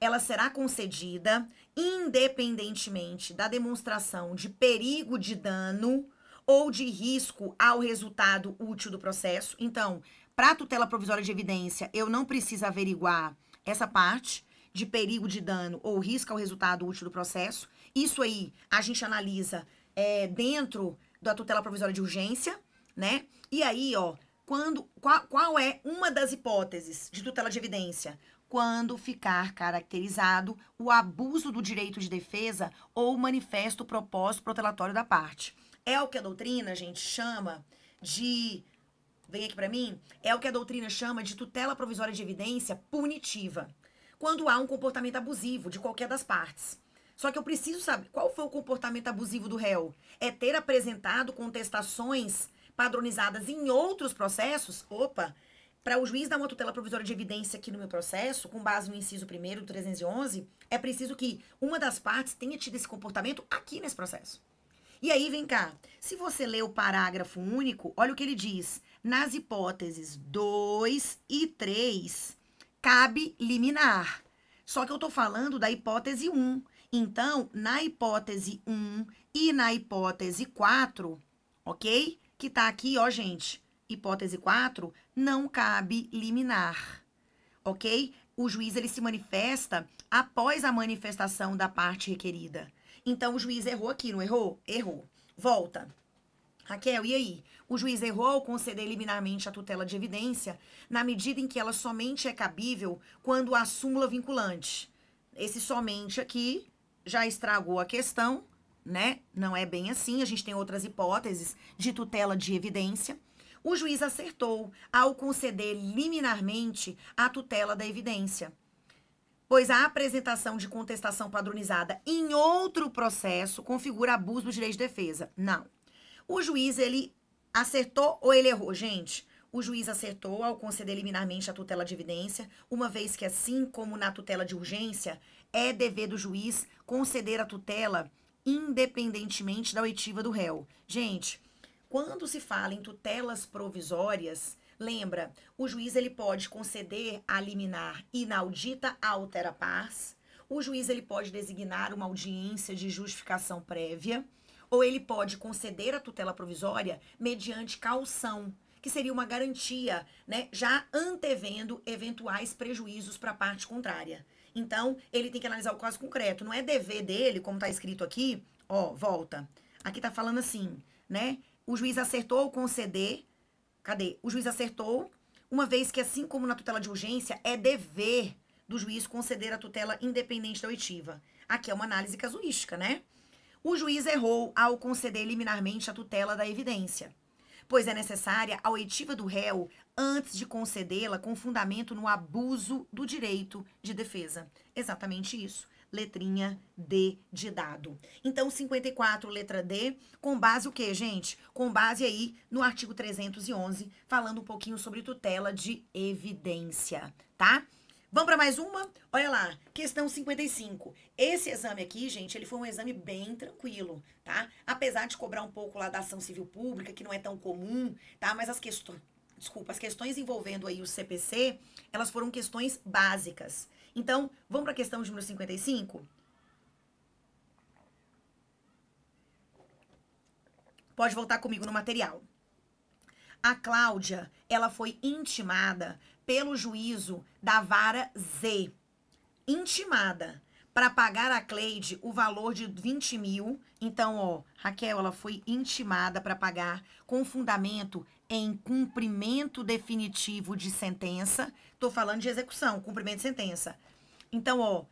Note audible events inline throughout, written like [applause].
ela será concedida independentemente da demonstração de perigo de dano ou de risco ao resultado útil do processo. Então, para a tutela provisória de evidência, eu não preciso averiguar essa parte de perigo de dano ou risco ao resultado útil do processo. Isso aí a gente analisa é, dentro da tutela provisória de urgência, né? E aí, ó, quando qual, qual é uma das hipóteses de tutela de evidência? quando ficar caracterizado o abuso do direito de defesa ou manifesto propósito protelatório da parte. É o que a doutrina, gente, chama de vem aqui para mim, é o que a doutrina chama de tutela provisória de evidência punitiva, quando há um comportamento abusivo de qualquer das partes. Só que eu preciso saber qual foi o comportamento abusivo do réu. É ter apresentado contestações padronizadas em outros processos? Opa, para o juiz dar uma tutela provisória de evidência aqui no meu processo, com base no inciso 1 do 311, é preciso que uma das partes tenha tido esse comportamento aqui nesse processo. E aí, vem cá. Se você lê o parágrafo único, olha o que ele diz. Nas hipóteses 2 e 3, cabe liminar. Só que eu estou falando da hipótese 1. Então, na hipótese 1 e na hipótese 4, ok? Que está aqui, ó, gente. Hipótese 4, não cabe liminar, ok? O juiz ele se manifesta após a manifestação da parte requerida. Então o juiz errou aqui, não errou? Errou. Volta. Raquel, e aí? O juiz errou ao conceder liminarmente a tutela de evidência na medida em que ela somente é cabível quando a súmula vinculante. Esse somente aqui já estragou a questão, né? Não é bem assim. A gente tem outras hipóteses de tutela de evidência o juiz acertou ao conceder liminarmente a tutela da evidência, pois a apresentação de contestação padronizada em outro processo configura abuso do direito de defesa. Não. O juiz, ele acertou ou ele errou? Gente, o juiz acertou ao conceder liminarmente a tutela de evidência, uma vez que, assim como na tutela de urgência, é dever do juiz conceder a tutela independentemente da oitiva do réu. Gente, quando se fala em tutelas provisórias, lembra, o juiz ele pode conceder a liminar inaudita altera pars, o juiz ele pode designar uma audiência de justificação prévia, ou ele pode conceder a tutela provisória mediante caução, que seria uma garantia, né, já antevendo eventuais prejuízos para a parte contrária. Então, ele tem que analisar o caso concreto. Não é dever dele, como está escrito aqui, ó, volta. Aqui está falando assim, né? O juiz acertou conceder. Cadê? O juiz acertou, uma vez que, assim como na tutela de urgência, é dever do juiz conceder a tutela independente da oitiva. Aqui é uma análise casuística, né? O juiz errou ao conceder liminarmente a tutela da evidência, pois é necessária a oitiva do réu antes de concedê-la com fundamento no abuso do direito de defesa. Exatamente isso letrinha D de dado. Então, 54, letra D, com base o quê, gente? Com base aí no artigo 311, falando um pouquinho sobre tutela de evidência, tá? Vamos para mais uma? Olha lá, questão 55. Esse exame aqui, gente, ele foi um exame bem tranquilo, tá? Apesar de cobrar um pouco lá da ação civil pública, que não é tão comum, tá? Mas as questões, desculpa, as questões envolvendo aí o CPC, elas foram questões básicas. Então, vamos para a questão de número 55? Pode voltar comigo no material. A Cláudia, ela foi intimada pelo juízo da vara Z. Intimada para pagar a Cleide o valor de 20 mil. Então, ó, Raquel, ela foi intimada para pagar com fundamento em cumprimento definitivo de sentença. Estou falando de execução, cumprimento de sentença. Então, ó,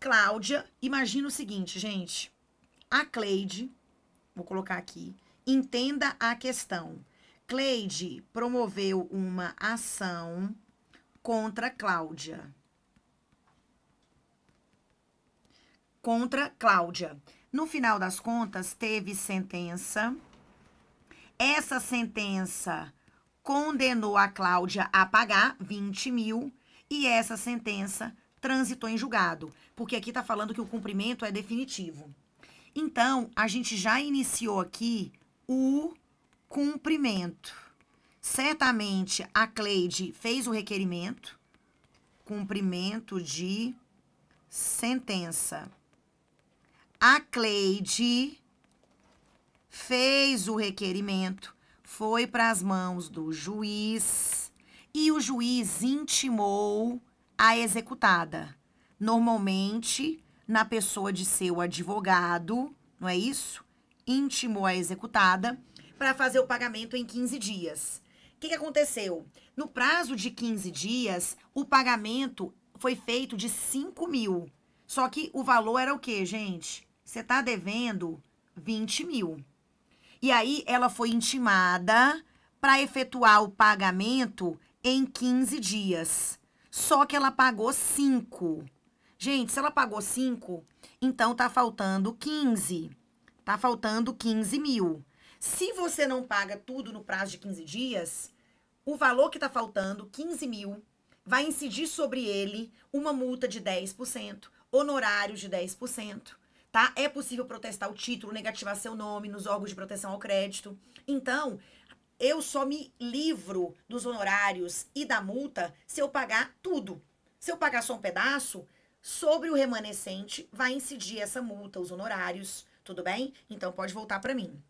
Cláudia, imagina o seguinte, gente. A Cleide, vou colocar aqui, entenda a questão. Cleide promoveu uma ação contra Cláudia. Contra Cláudia. No final das contas, teve sentença essa sentença condenou a Cláudia a pagar 20 mil e essa sentença transitou em julgado, porque aqui está falando que o cumprimento é definitivo. Então, a gente já iniciou aqui o cumprimento. Certamente, a Cleide fez o requerimento, cumprimento de sentença. A Cleide fez o requerimento, foi para as mãos do juiz e o juiz intimou a executada. Normalmente, na pessoa de seu advogado, não é isso? Intimou a executada para fazer o pagamento em 15 dias. O que, que aconteceu? No prazo de 15 dias, o pagamento foi feito de 5 mil. Só que o valor era o quê, gente? Você está devendo 20 mil. E aí ela foi intimada para efetuar o pagamento em 15 dias. Só que ela pagou 5. Gente, se ela pagou 5, então tá faltando 15. Tá faltando 15 mil. Se você não paga tudo no prazo de 15 dias, o valor que tá faltando, 15 mil, vai incidir sobre ele uma multa de 10%, honorário de 10% tá? É possível protestar o título, negativar seu nome nos órgãos de proteção ao crédito. Então, eu só me livro dos honorários e da multa se eu pagar tudo. Se eu pagar só um pedaço, sobre o remanescente vai incidir essa multa, os honorários, tudo bem? Então pode voltar para mim.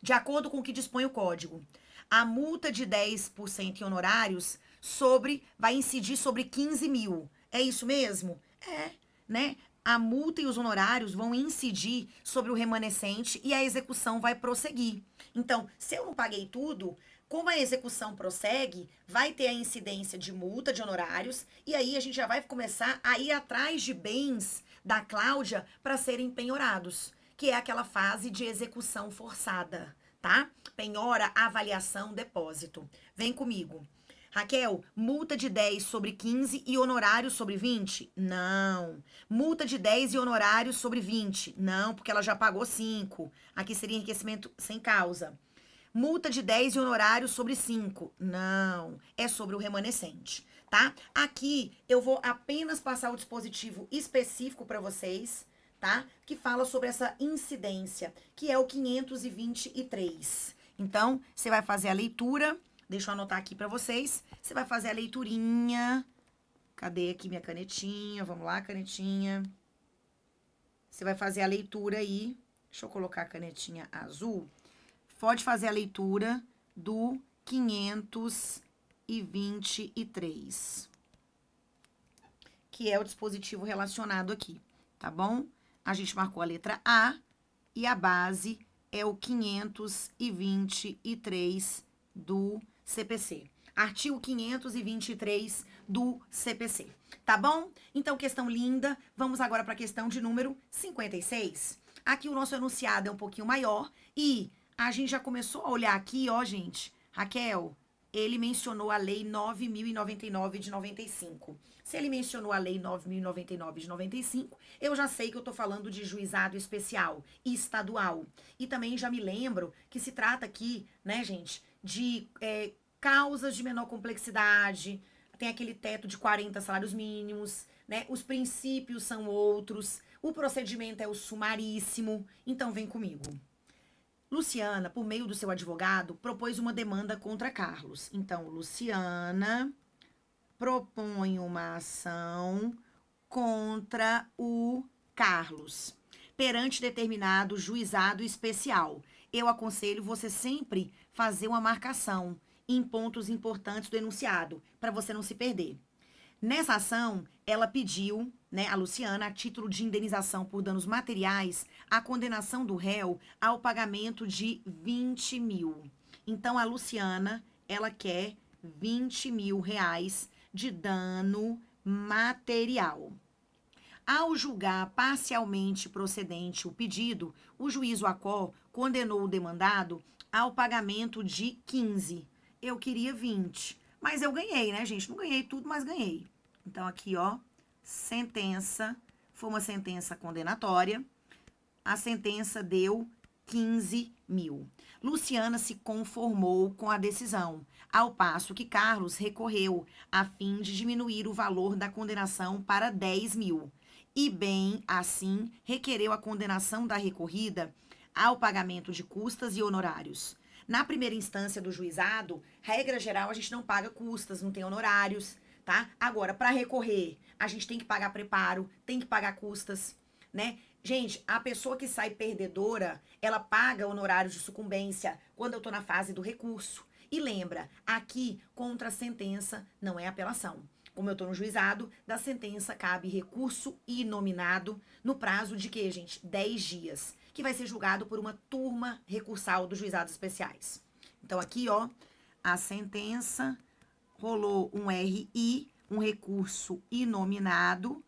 De acordo com o que dispõe o código, a multa de 10% em honorários sobre vai incidir sobre 15 mil. É isso mesmo? É, né? a multa e os honorários vão incidir sobre o remanescente e a execução vai prosseguir. Então, se eu não paguei tudo, como a execução prossegue, vai ter a incidência de multa de honorários e aí a gente já vai começar a ir atrás de bens da Cláudia para serem penhorados, que é aquela fase de execução forçada, tá? Penhora, avaliação, depósito. Vem comigo. Raquel, multa de 10 sobre 15 e honorário sobre 20? Não. Multa de 10 e honorário sobre 20? Não, porque ela já pagou 5. Aqui seria enriquecimento sem causa. Multa de 10 e honorário sobre 5? Não. É sobre o remanescente, tá? Aqui eu vou apenas passar o dispositivo específico para vocês, tá? Que fala sobre essa incidência, que é o 523. Então, você vai fazer a leitura Deixa eu anotar aqui para vocês. Você vai fazer a leiturinha. Cadê aqui minha canetinha? Vamos lá, canetinha. Você vai fazer a leitura aí. Deixa eu colocar a canetinha azul. Pode fazer a leitura do 523, que é o dispositivo relacionado aqui, tá bom? A gente marcou a letra A e a base é o 523 do CPC. Artigo 523 do CPC. Tá bom? Então, questão linda. Vamos agora para a questão de número 56. Aqui o nosso enunciado é um pouquinho maior e a gente já começou a olhar aqui, ó, gente. Raquel, ele mencionou a lei 9099 de 95. Se ele mencionou a lei 9099 de 95, eu já sei que eu estou falando de juizado especial e estadual. E também já me lembro que se trata aqui, né, gente, de é, causas de menor complexidade, tem aquele teto de 40 salários mínimos, né? Os princípios são outros, o procedimento é o sumaríssimo. Então vem comigo. Luciana, por meio do seu advogado, propôs uma demanda contra Carlos. Então, Luciana propõe uma ação contra o Carlos perante determinado juizado especial. Eu aconselho você sempre fazer uma marcação em pontos importantes do enunciado, para você não se perder. Nessa ação, ela pediu, né, a Luciana, a título de indenização por danos materiais, a condenação do réu ao pagamento de 20 mil. Então, a Luciana, ela quer 20 mil reais de dano material. Ao julgar parcialmente procedente o pedido, o juiz Acó condenou o demandado ao pagamento de 15. Eu queria 20, mas eu ganhei, né, gente? Não ganhei tudo, mas ganhei. Então, aqui, ó, sentença, foi uma sentença condenatória. A sentença deu 15 mil. Luciana se conformou com a decisão, ao passo que Carlos recorreu a fim de diminuir o valor da condenação para 10 mil. E bem assim requereu a condenação da recorrida ao pagamento de custas e honorários. Na primeira instância do juizado, regra geral, a gente não paga custas, não tem honorários, tá? Agora, para recorrer, a gente tem que pagar preparo, tem que pagar custas, né? Gente, a pessoa que sai perdedora, ela paga honorários de sucumbência quando eu estou na fase do recurso. E lembra, aqui, contra a sentença não é apelação. Como eu estou no juizado, da sentença cabe recurso inominado no prazo de quê, gente? 10 dias que vai ser julgado por uma turma recursal dos juizados especiais. Então, aqui, ó, a sentença rolou um RI, um recurso inominado,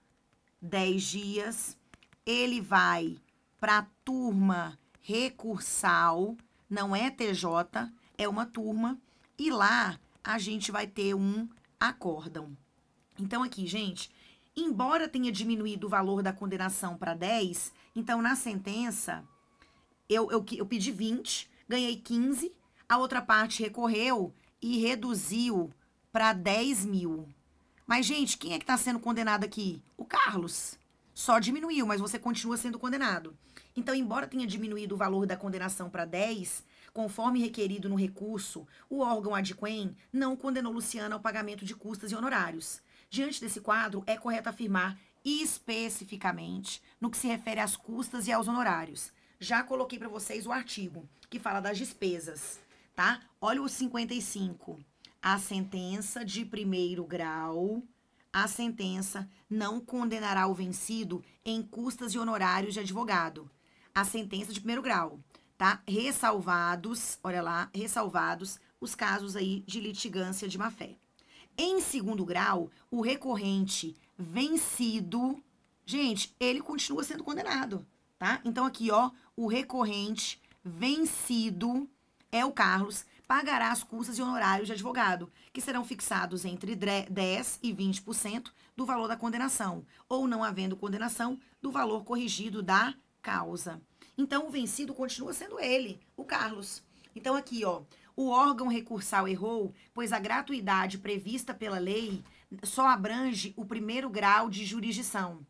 10 dias. Ele vai para a turma recursal, não é TJ, é uma turma. E lá a gente vai ter um acórdão. Então, aqui, gente, embora tenha diminuído o valor da condenação para 10, então na sentença eu, eu, eu pedi 20, ganhei 15, a outra parte recorreu e reduziu para 10 mil. Mas, gente, quem é que está sendo condenado aqui? O Carlos. Só diminuiu, mas você continua sendo condenado. Então, embora tenha diminuído o valor da condenação para 10, conforme requerido no recurso, o órgão adquém não condenou Luciana ao pagamento de custas e honorários. Diante desse quadro, é correto afirmar especificamente no que se refere às custas e aos honorários. Já coloquei para vocês o artigo que fala das despesas, tá? Olha o 55. A sentença de primeiro grau, a sentença não condenará o vencido em custas e honorários de advogado. A sentença de primeiro grau, tá? Ressalvados, olha lá, ressalvados os casos aí de litigância de má fé. Em segundo grau, o recorrente vencido, gente, ele continua sendo condenado, tá? Então aqui, ó, o recorrente vencido é o Carlos, pagará as custas e honorários de advogado, que serão fixados entre 10% e 20% do valor da condenação, ou não havendo condenação, do valor corrigido da causa. Então, o vencido continua sendo ele, o Carlos. Então, aqui, ó, o órgão recursal errou, pois a gratuidade prevista pela lei só abrange o primeiro grau de jurisdição,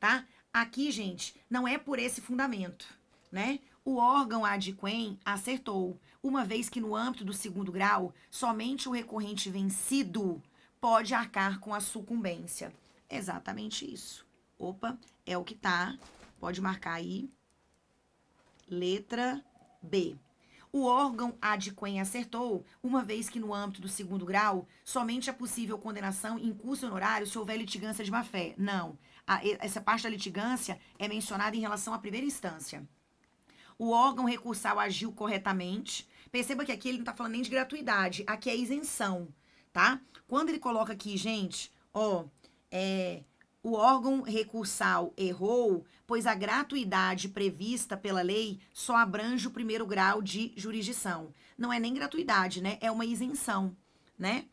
tá? Aqui, gente, não é por esse fundamento, né? O órgão ad quem acertou, uma vez que no âmbito do segundo grau, somente o recorrente vencido pode arcar com a sucumbência. Exatamente isso. Opa, é o que tá. Pode marcar aí. Letra B. O órgão ad quem acertou, uma vez que no âmbito do segundo grau, somente é possível condenação em curso honorário se houver litigância de má-fé. Não. A, essa parte da litigância é mencionada em relação à primeira instância. O órgão recursal agiu corretamente. Perceba que aqui ele não está falando nem de gratuidade, aqui é isenção, tá? Quando ele coloca aqui, gente, ó, é, o órgão recursal errou, pois a gratuidade prevista pela lei só abrange o primeiro grau de jurisdição. Não é nem gratuidade, né? É uma isenção, né?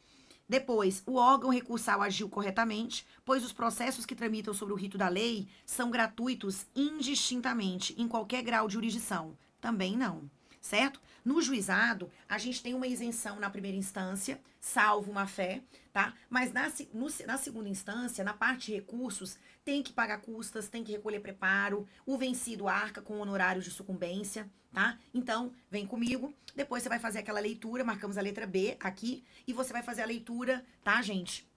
Depois, o órgão recursal agiu corretamente, pois os processos que tramitam sobre o rito da lei são gratuitos indistintamente, em qualquer grau de jurisdição. Também não, certo? No juizado, a gente tem uma isenção na primeira instância, salvo uma fé, tá? Mas na, no, na segunda instância, na parte de recursos, tem que pagar custas, tem que recolher preparo, o vencido arca com honorários de sucumbência, tá? Então, vem comigo, depois você vai fazer aquela leitura, marcamos a letra B aqui, e você vai fazer a leitura, tá, gente?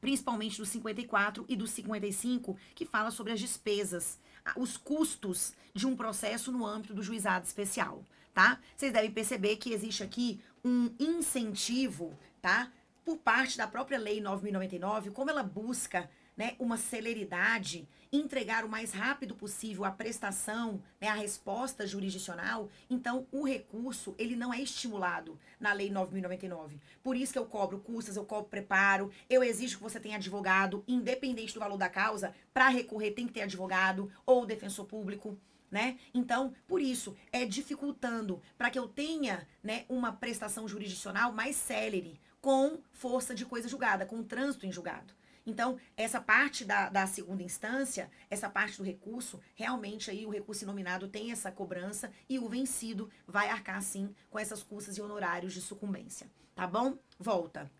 Principalmente do 54 e do 55, que fala sobre as despesas, os custos de um processo no âmbito do juizado especial tá? Vocês devem perceber que existe aqui um incentivo, tá? Por parte da própria Lei 9099, como ela busca né, uma celeridade, entregar o mais rápido possível a prestação, né, a resposta jurisdicional, então o recurso ele não é estimulado na Lei 9.099. Por isso que eu cobro custas, eu cobro preparo, eu exijo que você tenha advogado, independente do valor da causa, para recorrer tem que ter advogado ou defensor público né? Então, por isso, é dificultando para que eu tenha, né, uma prestação jurisdicional mais célere, com força de coisa julgada, com trânsito em julgado. Então, essa parte da, da, segunda instância, essa parte do recurso, realmente aí o recurso nominado tem essa cobrança e o vencido vai arcar sim com essas custas e honorários de sucumbência. Tá bom? Volta.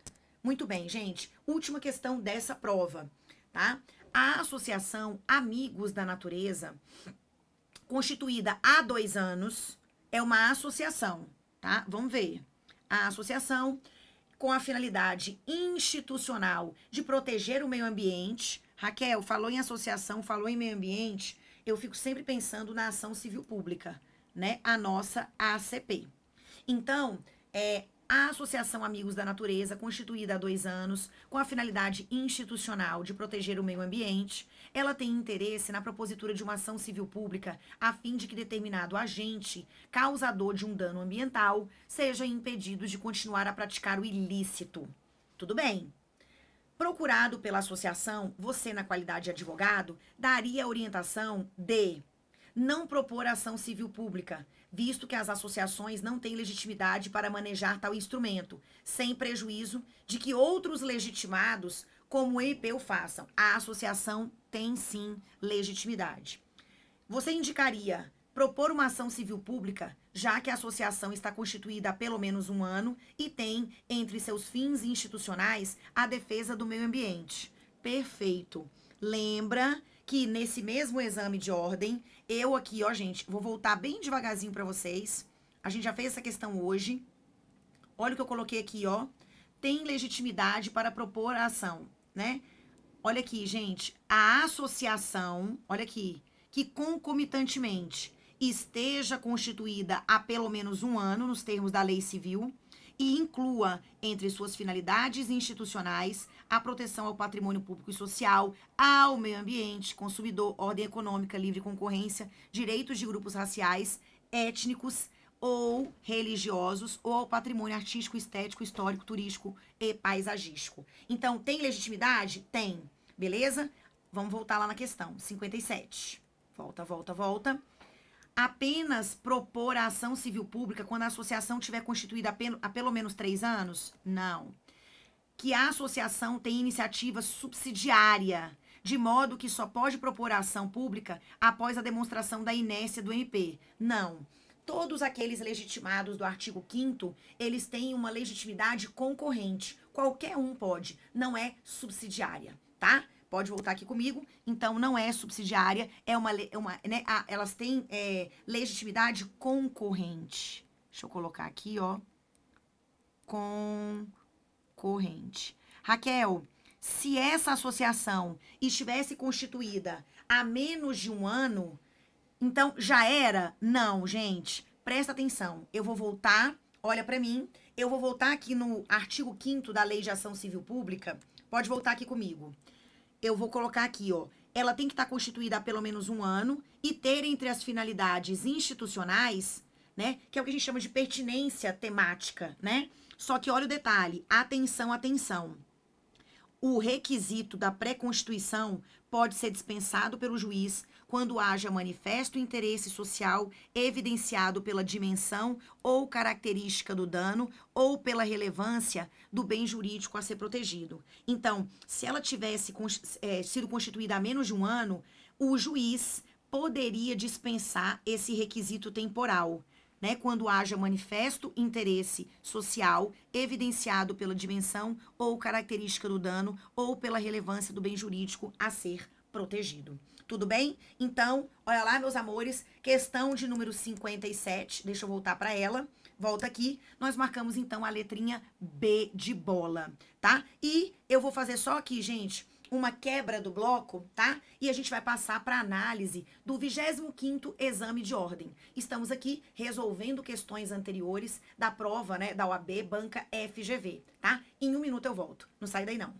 Muito bem, gente. Última questão dessa prova, tá? A associação Amigos da Natureza constituída há dois anos, é uma associação, tá? Vamos ver. A associação com a finalidade institucional de proteger o meio ambiente. Raquel, falou em associação, falou em meio ambiente, eu fico sempre pensando na ação civil pública, né? A nossa ACP. Então, é, a Associação Amigos da Natureza, constituída há dois anos, com a finalidade institucional de proteger o meio ambiente, ela tem interesse na propositura de uma ação civil pública a fim de que determinado agente, causador de um dano ambiental, seja impedido de continuar a praticar o ilícito. Tudo bem? Procurado pela associação, você, na qualidade de advogado, daria a orientação de não propor ação civil pública, visto que as associações não têm legitimidade para manejar tal instrumento, sem prejuízo de que outros legitimados, como o EIP, o façam. A associação tem sim legitimidade. Você indicaria propor uma ação civil pública, já que a associação está constituída há pelo menos um ano e tem entre seus fins institucionais a defesa do meio ambiente. Perfeito. Lembra que nesse mesmo exame de ordem, eu aqui, ó, gente, vou voltar bem devagarzinho para vocês. A gente já fez essa questão hoje. Olha o que eu coloquei aqui, ó. Tem legitimidade para propor a ação, né? Olha aqui, gente, a associação, olha aqui, que concomitantemente esteja constituída há pelo menos um ano, nos termos da lei civil, e inclua entre suas finalidades institucionais a proteção ao patrimônio público e social, ao meio ambiente, consumidor, ordem econômica, livre concorrência, direitos de grupos raciais, étnicos ou religiosos ou ao patrimônio artístico, estético, histórico, turístico e paisagístico. Então, tem legitimidade? Tem. Beleza? Vamos voltar lá na questão 57. Volta, volta, volta apenas propor a ação civil pública quando a associação tiver constituída há pelo menos três anos? Não. Que a associação tem iniciativa subsidiária, de modo que só pode propor a ação pública após a demonstração da inércia do MP? Não. Todos aqueles legitimados do artigo 5 eles têm uma legitimidade concorrente. Qualquer um pode, não é subsidiária, tá? pode voltar aqui comigo. Então, não é subsidiária, é uma. É uma né, elas têm é, legitimidade concorrente. Deixa eu colocar aqui, ó. Concorrente. Raquel, se essa associação estivesse constituída há menos de um ano, então já era? Não, gente. Presta atenção. Eu vou voltar, olha para mim. Eu vou voltar aqui no artigo 5 da Lei de Ação Civil Pública. Pode voltar aqui comigo eu vou colocar aqui, ó. Ela tem que estar tá constituída há pelo menos um ano e ter entre as finalidades institucionais, né? Que é o que a gente chama de pertinência temática, né? Só que olha o detalhe: atenção, atenção. O requisito da pré-constituição pode ser dispensado pelo juiz quando haja manifesto interesse social evidenciado pela dimensão ou característica do dano ou pela relevância do bem jurídico a ser protegido. Então, se ela tivesse é, sido constituída há menos de um ano, o juiz poderia dispensar esse requisito temporal. Né, quando haja manifesto interesse social evidenciado pela dimensão ou característica do dano ou pela relevância do bem jurídico a ser protegido. Tudo bem? Então, olha lá, meus amores, questão de número 57. Deixa eu voltar para ela. Volta aqui. Nós marcamos então a letrinha B de bola, tá? E eu vou fazer só aqui, gente, uma quebra do bloco, tá? E a gente vai passar para análise do 25º exame de ordem. Estamos aqui resolvendo questões anteriores da prova, né, da OAB Banca FGV, tá? Em um minuto eu volto. Não sai daí não.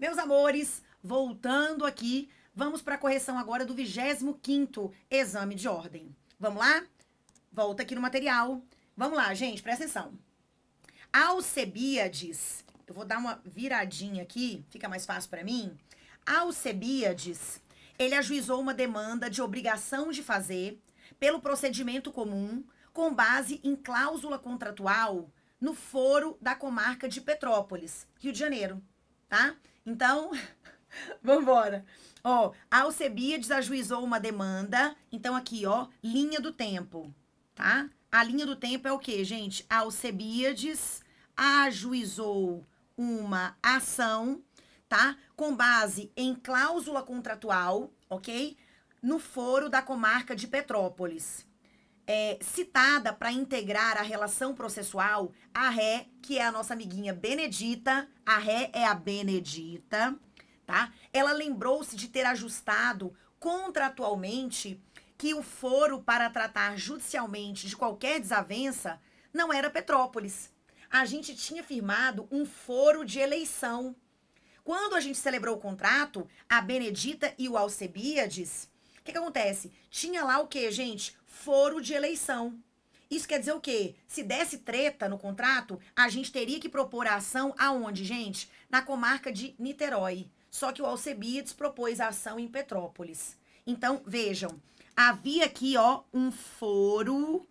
Meus amores, voltando aqui, vamos para a correção agora do 25º exame de ordem. Vamos lá? Volta aqui no material. Vamos lá, gente, presta atenção. Alcebíades, eu vou dar uma viradinha aqui, fica mais fácil para mim. Alcebíades, ele ajuizou uma demanda de obrigação de fazer pelo procedimento comum com base em cláusula contratual no foro da comarca de Petrópolis, Rio de Janeiro, tá? Então, [laughs] vamos embora. Ó, a Alcebiades ajuizou uma demanda. Então, aqui, ó, linha do tempo, tá? A linha do tempo é o quê, gente? A Alcebiades ajuizou uma ação, tá? Com base em cláusula contratual, ok? No foro da comarca de Petrópolis é, citada para integrar a relação processual a ré, que é a nossa amiguinha Benedita. A ré é a Benedita, tá? Ela lembrou-se de ter ajustado contratualmente que o foro para tratar judicialmente de qualquer desavença não era Petrópolis. A gente tinha firmado um foro de eleição. Quando a gente celebrou o contrato, a Benedita e o Alcebiades, o que, que acontece? Tinha lá o que, gente? foro de eleição. Isso quer dizer o quê? Se desse treta no contrato, a gente teria que propor a ação aonde, gente? Na comarca de Niterói. Só que o Alcebiades propôs a ação em Petrópolis. Então, vejam, havia aqui, ó, um foro,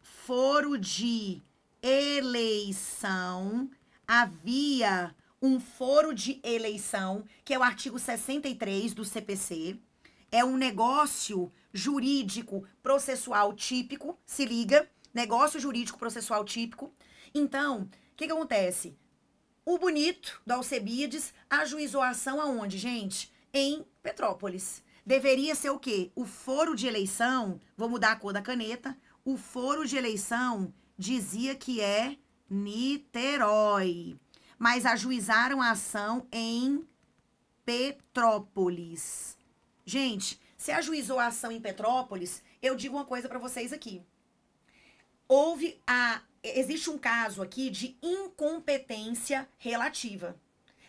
foro de eleição, havia um foro de eleição, que é o artigo 63 do CPC, é um negócio jurídico processual típico, se liga, negócio jurídico processual típico. Então, o que, que acontece? O bonito do Alcebiades ajuizou a ação aonde, gente? Em Petrópolis. Deveria ser o quê? O foro de eleição, vou mudar a cor da caneta, o foro de eleição dizia que é Niterói. Mas ajuizaram a ação em Petrópolis. Gente, se ajuizou a ação em Petrópolis, eu digo uma coisa para vocês aqui. Houve a existe um caso aqui de incompetência relativa.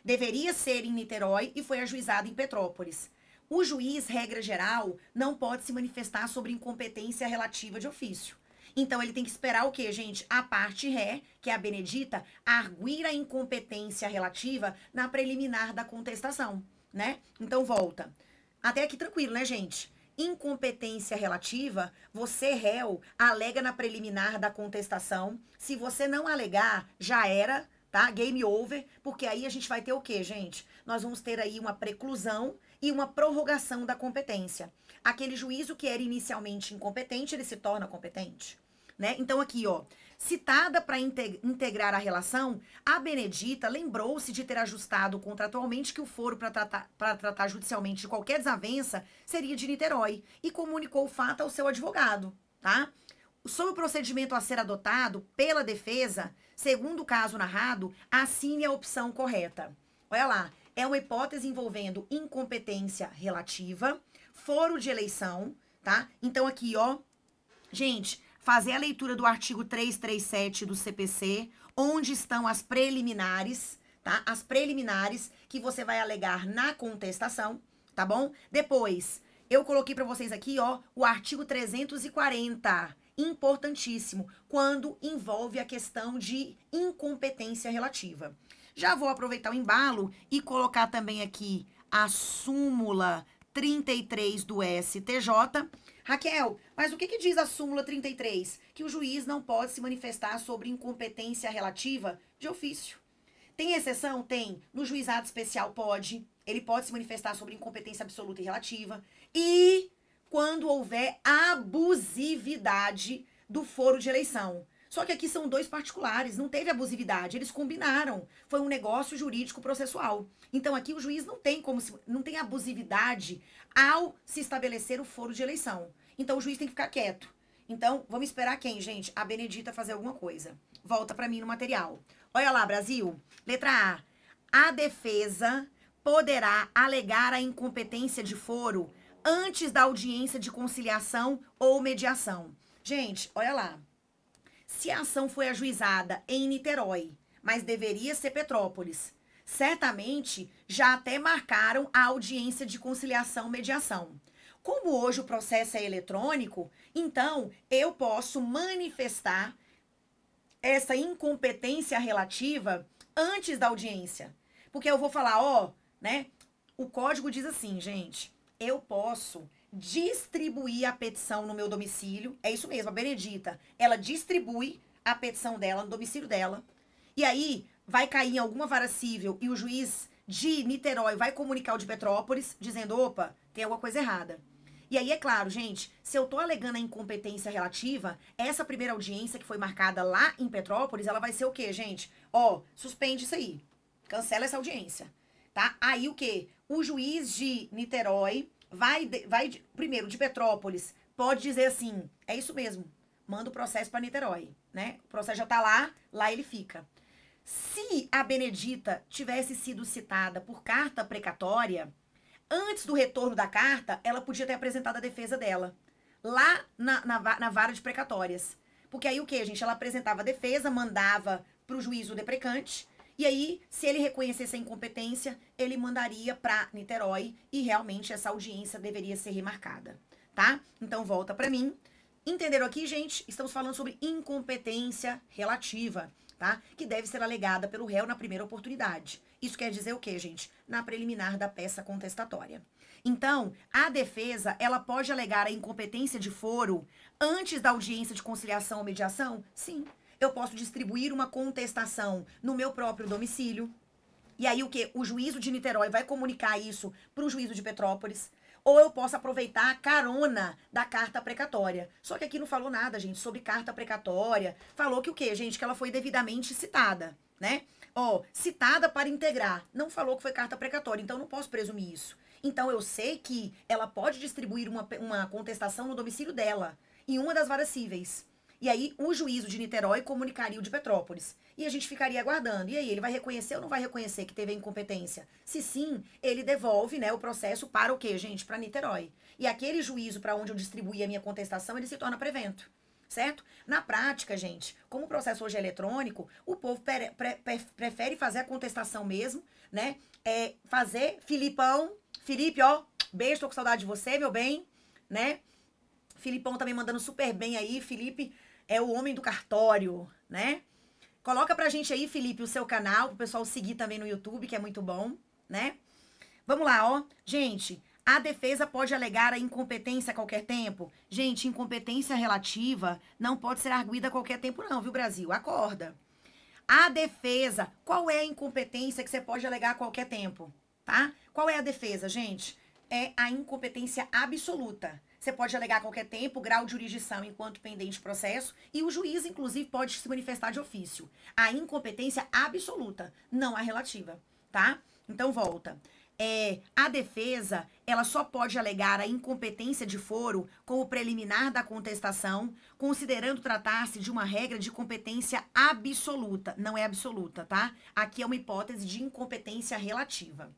Deveria ser em Niterói e foi ajuizado em Petrópolis. O juiz, regra geral, não pode se manifestar sobre incompetência relativa de ofício. Então ele tem que esperar o quê, gente? A parte ré, que é a Benedita, arguir a incompetência relativa na preliminar da contestação, né? Então volta. Até aqui tranquilo, né, gente? Incompetência relativa, você réu alega na preliminar da contestação. Se você não alegar, já era, tá? Game over, porque aí a gente vai ter o quê, gente? Nós vamos ter aí uma preclusão e uma prorrogação da competência. Aquele juízo que era inicialmente incompetente, ele se torna competente né? Então aqui, ó, citada para integrar a relação, a Benedita lembrou-se de ter ajustado contratualmente que o foro para tratar, tratar judicialmente de qualquer desavença seria de Niterói e comunicou o fato ao seu advogado, tá? Sobre o procedimento a ser adotado pela defesa, segundo o caso narrado, assine a opção correta. Olha lá, é uma hipótese envolvendo incompetência relativa, foro de eleição, tá? Então aqui, ó, gente, fazer a leitura do artigo 337 do CPC, onde estão as preliminares, tá? As preliminares que você vai alegar na contestação, tá bom? Depois, eu coloquei para vocês aqui, ó, o artigo 340, importantíssimo, quando envolve a questão de incompetência relativa. Já vou aproveitar o embalo e colocar também aqui a súmula 33 do STJ. Raquel, mas o que, que diz a súmula 33? Que o juiz não pode se manifestar sobre incompetência relativa de ofício. Tem exceção? Tem. No juizado especial pode. Ele pode se manifestar sobre incompetência absoluta e relativa. E quando houver abusividade do foro de eleição. Só que aqui são dois particulares, não teve abusividade, eles combinaram. Foi um negócio jurídico processual. Então aqui o juiz não tem como se, não tem abusividade ao se estabelecer o foro de eleição. Então o juiz tem que ficar quieto. Então, vamos esperar quem, gente? A Benedita fazer alguma coisa. Volta para mim no material. Olha lá, Brasil. Letra A. A defesa poderá alegar a incompetência de foro antes da audiência de conciliação ou mediação. Gente, olha lá. Se a ação foi ajuizada em Niterói, mas deveria ser Petrópolis, certamente já até marcaram a audiência de conciliação-mediação. Como hoje o processo é eletrônico, então eu posso manifestar essa incompetência relativa antes da audiência. Porque eu vou falar, ó, né? O código diz assim, gente, eu posso distribuir a petição no meu domicílio. É isso mesmo, a Benedita. Ela distribui a petição dela no domicílio dela. E aí vai cair em alguma vara civil e o juiz de Niterói vai comunicar o de Petrópolis dizendo: opa, tem alguma coisa errada. E aí, é claro, gente, se eu tô alegando a incompetência relativa, essa primeira audiência que foi marcada lá em Petrópolis, ela vai ser o quê, gente? Ó, suspende isso aí. Cancela essa audiência, tá? Aí o quê? O juiz de Niterói vai, vai primeiro de Petrópolis, pode dizer assim, é isso mesmo, manda o processo para Niterói, né? O processo já está lá, lá ele fica. Se a Benedita tivesse sido citada por carta precatória, antes do retorno da carta, ela podia ter apresentado a defesa dela lá na, na, na vara de precatórias. Porque aí o que, gente? Ela apresentava a defesa, mandava para o juízo deprecante, e aí, se ele reconhecesse a incompetência, ele mandaria para Niterói e realmente essa audiência deveria ser remarcada, tá? Então volta para mim. Entenderam aqui, gente? Estamos falando sobre incompetência relativa, tá? Que deve ser alegada pelo réu na primeira oportunidade. Isso quer dizer o quê, gente? Na preliminar da peça contestatória. Então, a defesa, ela pode alegar a incompetência de foro antes da audiência de conciliação ou mediação? Sim, eu posso distribuir uma contestação no meu próprio domicílio. E aí o que? O juízo de Niterói vai comunicar isso para o juízo de Petrópolis. Ou eu posso aproveitar a carona da carta precatória. Só que aqui não falou nada, gente, sobre carta precatória. Falou que o quê, gente? Que ela foi devidamente citada, né? Ó, citada para integrar. Não falou que foi carta precatória, então não posso presumir isso. Então eu sei que ela pode distribuir uma, uma contestação no domicílio dela, em uma das varas cíveis. E aí o juízo de Niterói comunicaria o de Petrópolis. E a gente ficaria aguardando. E aí, ele vai reconhecer ou não vai reconhecer que teve a incompetência? Se sim, ele devolve né, o processo para o quê, gente? Para Niterói. E aquele juízo para onde eu distribuí a minha contestação, ele se torna prevento certo? Na prática, gente, como o processo hoje é eletrônico, o povo pre pre prefere fazer a contestação mesmo, né? É fazer Filipão, Felipe, ó, beijo, tô com saudade de você, meu bem, né? Filipão também mandando super bem aí, Felipe é o homem do cartório, né? Coloca pra gente aí, Felipe, o seu canal, pro pessoal seguir também no YouTube, que é muito bom, né? Vamos lá, ó. Gente, a defesa pode alegar a incompetência a qualquer tempo? Gente, incompetência relativa não pode ser arguida a qualquer tempo, não, viu, Brasil? Acorda. A defesa, qual é a incompetência que você pode alegar a qualquer tempo? Tá? Qual é a defesa, gente? É a incompetência absoluta. Você pode alegar a qualquer tempo grau de jurisdição enquanto pendente processo e o juiz, inclusive, pode se manifestar de ofício. A incompetência absoluta, não a relativa, tá? Então, volta. É, a defesa, ela só pode alegar a incompetência de foro como preliminar da contestação, considerando tratar-se de uma regra de competência absoluta. Não é absoluta, tá? Aqui é uma hipótese de incompetência relativa.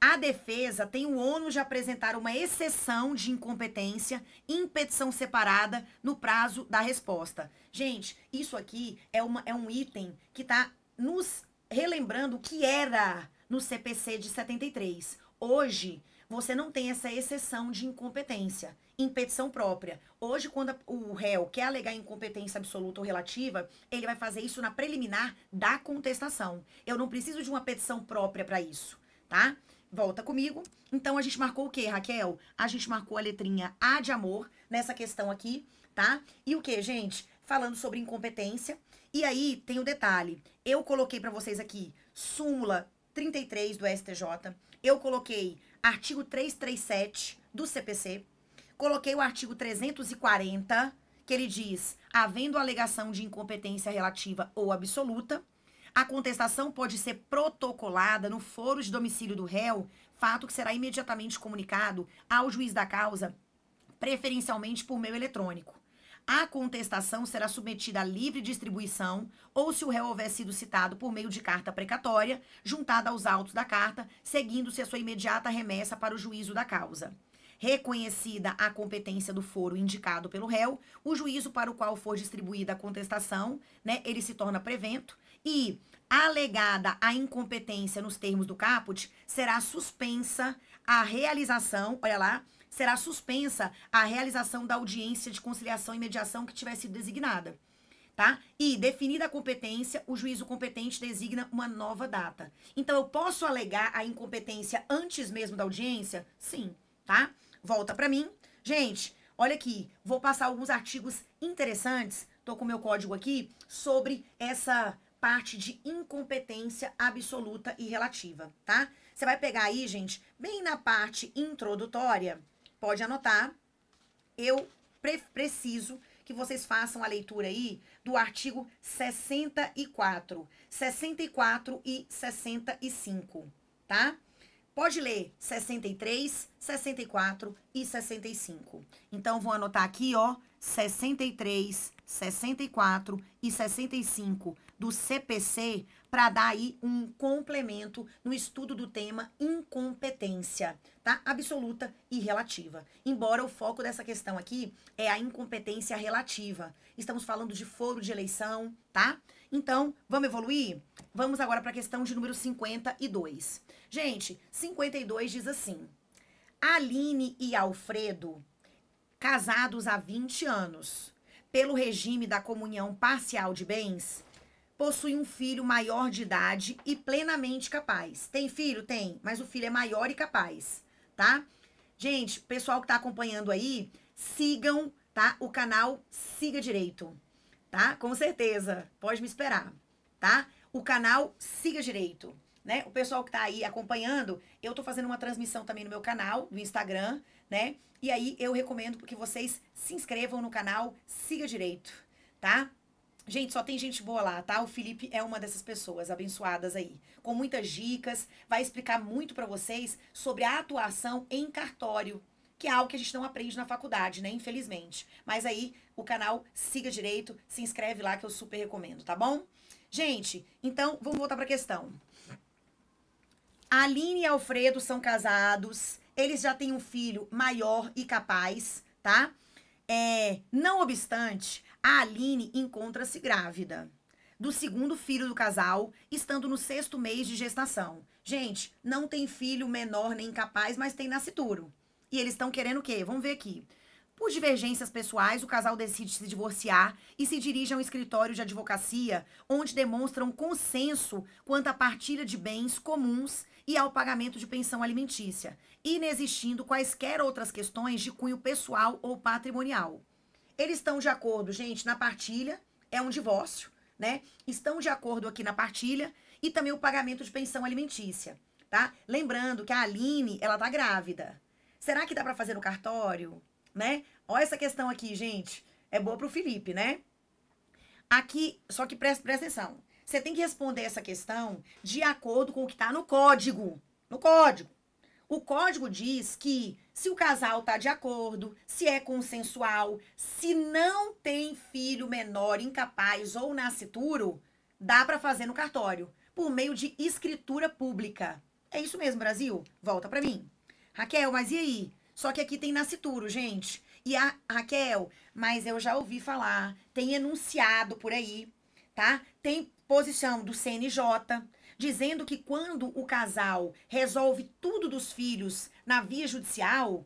A defesa tem o ônus de apresentar uma exceção de incompetência em petição separada no prazo da resposta. Gente, isso aqui é, uma, é um item que está nos relembrando o que era no CPC de 73. Hoje, você não tem essa exceção de incompetência em petição própria. Hoje, quando o réu quer alegar incompetência absoluta ou relativa, ele vai fazer isso na preliminar da contestação. Eu não preciso de uma petição própria para isso, tá? volta comigo. Então a gente marcou o quê, Raquel? A gente marcou a letrinha A de amor nessa questão aqui, tá? E o que, gente? Falando sobre incompetência. E aí tem o um detalhe. Eu coloquei para vocês aqui súmula 33 do STJ. Eu coloquei artigo 337 do CPC. Coloquei o artigo 340, que ele diz: havendo alegação de incompetência relativa ou absoluta, a contestação pode ser protocolada no foro de domicílio do réu, fato que será imediatamente comunicado ao juiz da causa, preferencialmente por meio eletrônico. A contestação será submetida à livre distribuição ou se o réu houver sido citado por meio de carta precatória, juntada aos autos da carta, seguindo-se a sua imediata remessa para o juízo da causa. Reconhecida a competência do foro indicado pelo réu, o juízo para o qual for distribuída a contestação, né, ele se torna prevento e alegada a incompetência nos termos do caput, será suspensa a realização, olha lá, será suspensa a realização da audiência de conciliação e mediação que tiver sido designada. Tá? E definida a competência, o juízo competente designa uma nova data. Então eu posso alegar a incompetência antes mesmo da audiência? Sim, tá? Volta para mim. Gente, olha aqui, vou passar alguns artigos interessantes, tô com meu código aqui sobre essa parte de incompetência absoluta e relativa, tá? Você vai pegar aí, gente, bem na parte introdutória, pode anotar. Eu pre preciso que vocês façam a leitura aí do artigo 64, 64 e 65, tá? Pode ler 63, 64 e 65. Então, vou anotar aqui, ó, 63, 64 e 65 do CPC para dar aí um complemento no estudo do tema incompetência, tá? Absoluta e relativa. Embora o foco dessa questão aqui é a incompetência relativa. Estamos falando de foro de eleição, tá? Então, vamos evoluir? Vamos agora para a questão de número 52. Gente, 52 diz assim: Aline e Alfredo, casados há 20 anos, pelo regime da comunhão parcial de bens, possui um filho maior de idade e plenamente capaz. Tem filho? Tem, mas o filho é maior e capaz, tá? Gente, pessoal que tá acompanhando aí, sigam, tá? O canal Siga Direito, tá? Com certeza, pode me esperar, tá? O canal Siga Direito, né? O pessoal que tá aí acompanhando, eu tô fazendo uma transmissão também no meu canal, no Instagram, né? E aí eu recomendo que vocês se inscrevam no canal Siga Direito, tá? Gente, só tem gente boa lá, tá? O Felipe é uma dessas pessoas abençoadas aí, com muitas dicas, vai explicar muito para vocês sobre a atuação em cartório, que é algo que a gente não aprende na faculdade, né, infelizmente. Mas aí o canal siga direito, se inscreve lá que eu super recomendo, tá bom? Gente, então vamos voltar para a questão. Aline e Alfredo são casados, eles já têm um filho maior e capaz, tá? É, não obstante, a Aline encontra-se grávida do segundo filho do casal, estando no sexto mês de gestação. Gente, não tem filho menor nem incapaz, mas tem nascituro. E eles estão querendo o quê? Vamos ver aqui. Por divergências pessoais, o casal decide se divorciar e se dirige a um escritório de advocacia, onde demonstram consenso quanto à partilha de bens comuns e ao pagamento de pensão alimentícia, inexistindo quaisquer outras questões de cunho pessoal ou patrimonial. Eles estão de acordo, gente, na partilha, é um divórcio, né? Estão de acordo aqui na partilha e também o pagamento de pensão alimentícia, tá? Lembrando que a Aline, ela tá grávida. Será que dá para fazer no cartório, né? Olha essa questão aqui, gente. É boa pro Felipe, né? Aqui, só que presta, presta atenção. Você tem que responder essa questão de acordo com o que tá no código. No código. O código diz que se o casal está de acordo, se é consensual, se não tem filho menor, incapaz ou nascituro, dá para fazer no cartório, por meio de escritura pública. É isso mesmo, Brasil? Volta para mim. Raquel, mas e aí? Só que aqui tem nascituro, gente. E a Raquel, mas eu já ouvi falar, tem enunciado por aí, tá? Tem posição do CNJ, dizendo que quando o casal resolve tudo dos filhos na via judicial,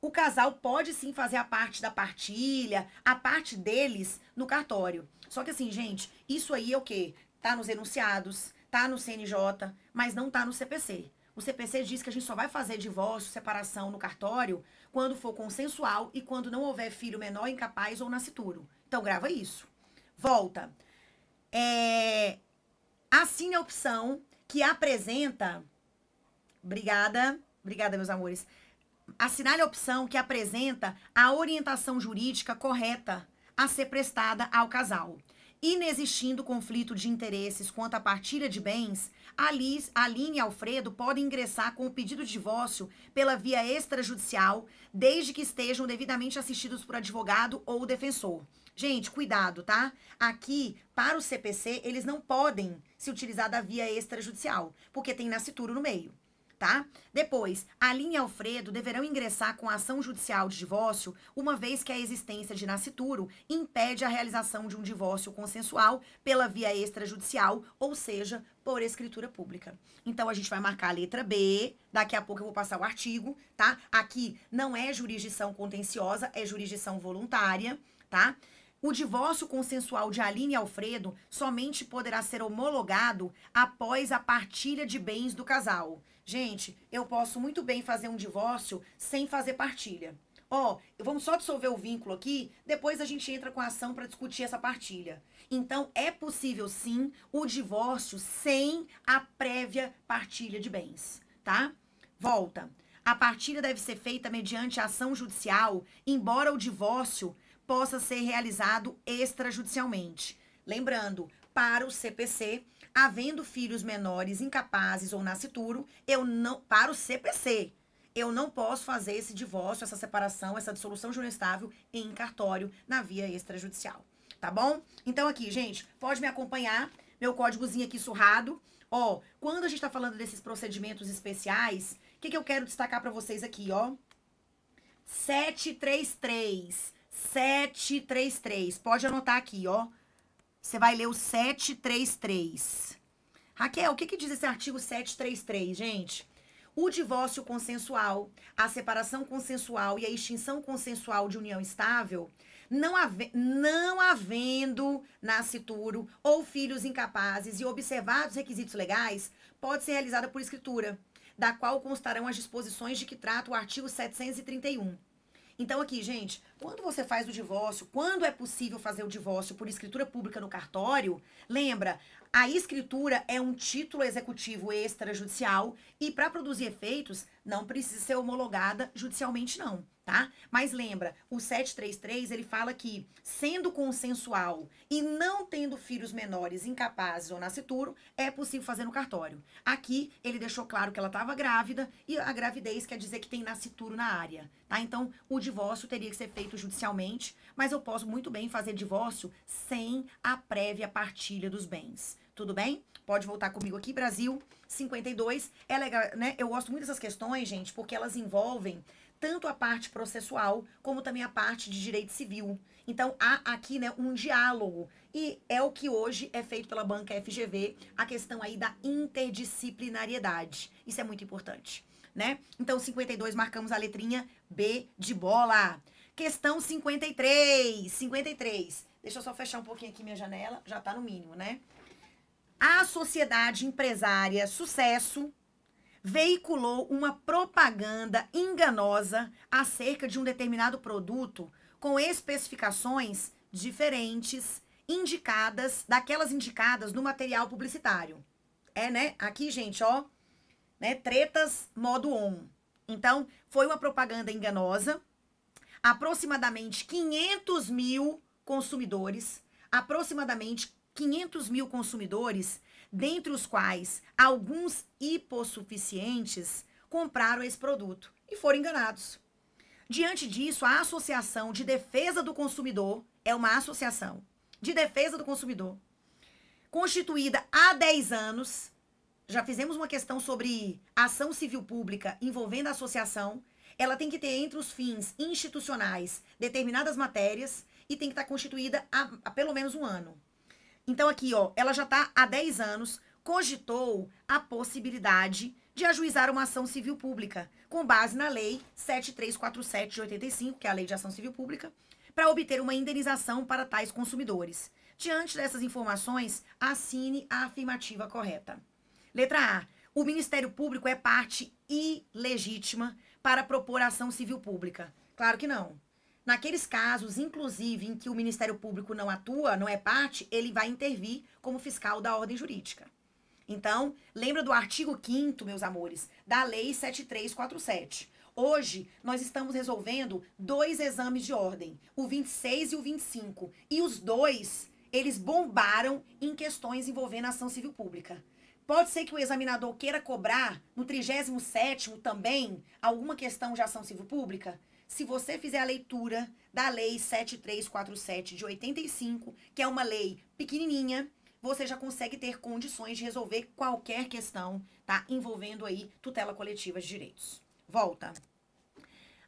o casal pode sim fazer a parte da partilha, a parte deles no cartório. Só que assim, gente, isso aí é o quê? Tá nos enunciados, tá no CNJ, mas não tá no CPC. O CPC diz que a gente só vai fazer divórcio, separação no cartório quando for consensual e quando não houver filho menor, incapaz ou nascituro. Então grava isso. Volta. É, Assine é a opção que apresenta. Obrigada, obrigada, meus amores. Assinale a opção que apresenta a orientação jurídica correta a ser prestada ao casal. Inexistindo conflito de interesses quanto à partilha de bens, Alice, Aline e Alfredo podem ingressar com o pedido de divórcio pela via extrajudicial, desde que estejam devidamente assistidos por advogado ou defensor. Gente, cuidado, tá? Aqui, para o CPC, eles não podem se utilizar da via extrajudicial, porque tem nascituro no meio, tá? Depois, Aline e Alfredo deverão ingressar com a ação judicial de divórcio, uma vez que a existência de nascituro impede a realização de um divórcio consensual pela via extrajudicial, ou seja, por escritura pública. Então a gente vai marcar a letra B, daqui a pouco eu vou passar o artigo, tá? Aqui não é jurisdição contenciosa, é jurisdição voluntária, tá? O divórcio consensual de Aline e Alfredo somente poderá ser homologado após a partilha de bens do casal. Gente, eu posso muito bem fazer um divórcio sem fazer partilha. Ó, oh, vamos só dissolver o vínculo aqui, depois a gente entra com a ação para discutir essa partilha. Então, é possível sim o divórcio sem a prévia partilha de bens, tá? Volta. A partilha deve ser feita mediante ação judicial, embora o divórcio possa ser realizado extrajudicialmente. Lembrando, para o CPC, havendo filhos menores incapazes ou nascituro, eu não para o CPC, eu não posso fazer esse divórcio, essa separação, essa dissolução júnior estável em cartório na via extrajudicial, tá bom? Então aqui, gente, pode me acompanhar, meu códigozinho aqui surrado. Ó, quando a gente tá falando desses procedimentos especiais, o que, que eu quero destacar para vocês aqui, ó? 733 733. Pode anotar aqui, ó. Você vai ler o 733. Raquel, o que, que diz esse artigo 733, gente? O divórcio consensual, a separação consensual e a extinção consensual de união estável, não, have, não havendo nascituro ou filhos incapazes e observados requisitos legais, pode ser realizada por escritura, da qual constarão as disposições de que trata o artigo 731. Então, aqui, gente, quando você faz o divórcio, quando é possível fazer o divórcio por escritura pública no cartório, lembra, a escritura é um título executivo extrajudicial e para produzir efeitos não precisa ser homologada judicialmente não, tá? Mas lembra, o 733 ele fala que sendo consensual e não tendo filhos menores incapazes ou nascituro, é possível fazer no cartório. Aqui ele deixou claro que ela estava grávida e a gravidez quer dizer que tem nascituro na área, tá? Então, o divórcio teria que ser feito feito judicialmente, mas eu posso muito bem fazer divórcio sem a prévia partilha dos bens. Tudo bem? Pode voltar comigo aqui, Brasil 52. É legal, né? Eu gosto muito dessas questões, gente, porque elas envolvem tanto a parte processual como também a parte de direito civil. Então há aqui né, um diálogo e é o que hoje é feito pela banca FGV, a questão aí da interdisciplinariedade. Isso é muito importante, né? Então 52 marcamos a letrinha B de bola. Questão 53. 53. Deixa eu só fechar um pouquinho aqui minha janela. Já tá no mínimo, né? A sociedade empresária Sucesso veiculou uma propaganda enganosa acerca de um determinado produto com especificações diferentes indicadas daquelas indicadas no material publicitário. É, né? Aqui, gente, ó, né, tretas modo on. Então, foi uma propaganda enganosa aproximadamente 500 mil consumidores, aproximadamente 500 mil consumidores, dentre os quais alguns hipossuficientes compraram esse produto e foram enganados. Diante disso, a Associação de Defesa do Consumidor é uma associação de defesa do consumidor constituída há 10 anos. Já fizemos uma questão sobre ação civil pública envolvendo a associação ela tem que ter entre os fins institucionais determinadas matérias e tem que estar tá constituída há, há pelo menos um ano. Então aqui, ó, ela já está há 10 anos, cogitou a possibilidade de ajuizar uma ação civil pública, com base na Lei 7347 de 85, que é a Lei de Ação Civil Pública, para obter uma indenização para tais consumidores. Diante dessas informações, assine a afirmativa correta. Letra A. O Ministério Público é parte ilegítima para propor ação civil pública. Claro que não. Naqueles casos, inclusive, em que o Ministério Público não atua, não é parte, ele vai intervir como fiscal da ordem jurídica. Então, lembra do artigo 5 meus amores, da Lei 7347. Hoje, nós estamos resolvendo dois exames de ordem, o 26 e o 25. E os dois, eles bombaram em questões envolvendo a ação civil pública. Pode ser que o examinador queira cobrar no 37 também alguma questão de ação civil pública? Se você fizer a leitura da lei 7347 de 85, que é uma lei pequenininha, você já consegue ter condições de resolver qualquer questão, tá? Envolvendo aí tutela coletiva de direitos. Volta.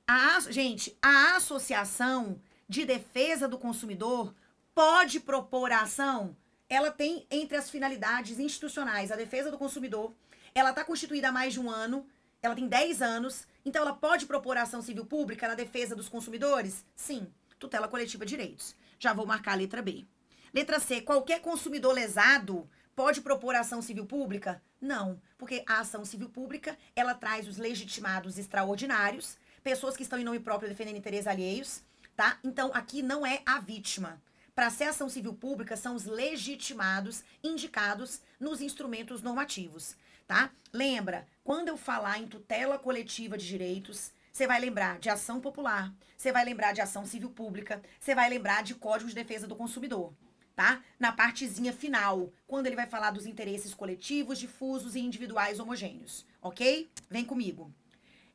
A, gente, a Associação de Defesa do Consumidor pode propor a ação ela tem entre as finalidades institucionais a defesa do consumidor. Ela está constituída há mais de um ano, ela tem 10 anos, então ela pode propor ação civil pública na defesa dos consumidores? Sim, tutela coletiva de direitos. Já vou marcar a letra B. Letra C, qualquer consumidor lesado pode propor ação civil pública? Não, porque a ação civil pública, ela traz os legitimados extraordinários, pessoas que estão em nome próprio defendendo interesses alheios, tá? Então aqui não é a vítima para ser ação civil pública, são os legitimados indicados nos instrumentos normativos, tá? Lembra, quando eu falar em tutela coletiva de direitos, você vai lembrar de ação popular, você vai lembrar de ação civil pública, você vai lembrar de Código de Defesa do Consumidor, tá? Na partezinha final, quando ele vai falar dos interesses coletivos, difusos e individuais homogêneos, ok? Vem comigo.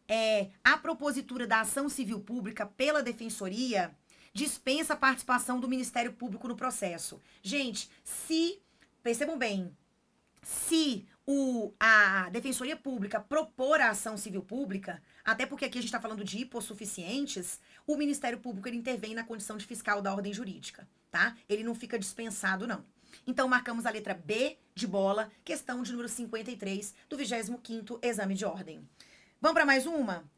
É, a propositura da ação civil pública pela defensoria dispensa a participação do Ministério Público no processo. Gente, se, percebam bem, se o, a Defensoria Pública propor a ação civil pública, até porque aqui a gente está falando de hipossuficientes, o Ministério Público ele intervém na condição de fiscal da ordem jurídica, tá? Ele não fica dispensado, não. Então, marcamos a letra B de bola, questão de número 53 do 25º Exame de Ordem. Vamos para mais uma?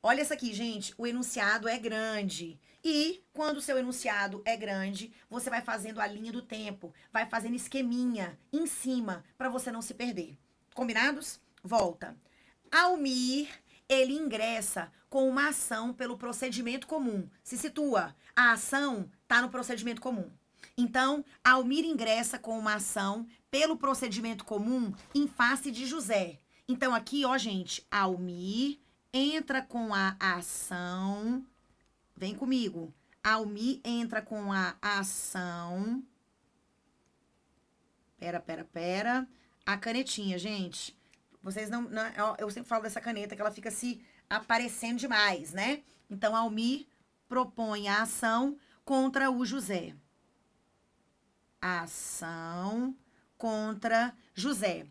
Olha essa aqui, gente. O enunciado é grande. E quando o seu enunciado é grande, você vai fazendo a linha do tempo, vai fazendo esqueminha em cima para você não se perder. Combinados? Volta. Almir, ele ingressa com uma ação pelo procedimento comum. Se situa, a ação está no procedimento comum. Então, Almir ingressa com uma ação pelo procedimento comum em face de José. Então, aqui, ó, gente, Almir entra com a ação Vem comigo. Almi entra com a ação. Pera, pera, pera. A canetinha, gente. Vocês não, não. eu sempre falo dessa caneta que ela fica se aparecendo demais, né? Então, Almi propõe a ação contra o José. Ação contra José.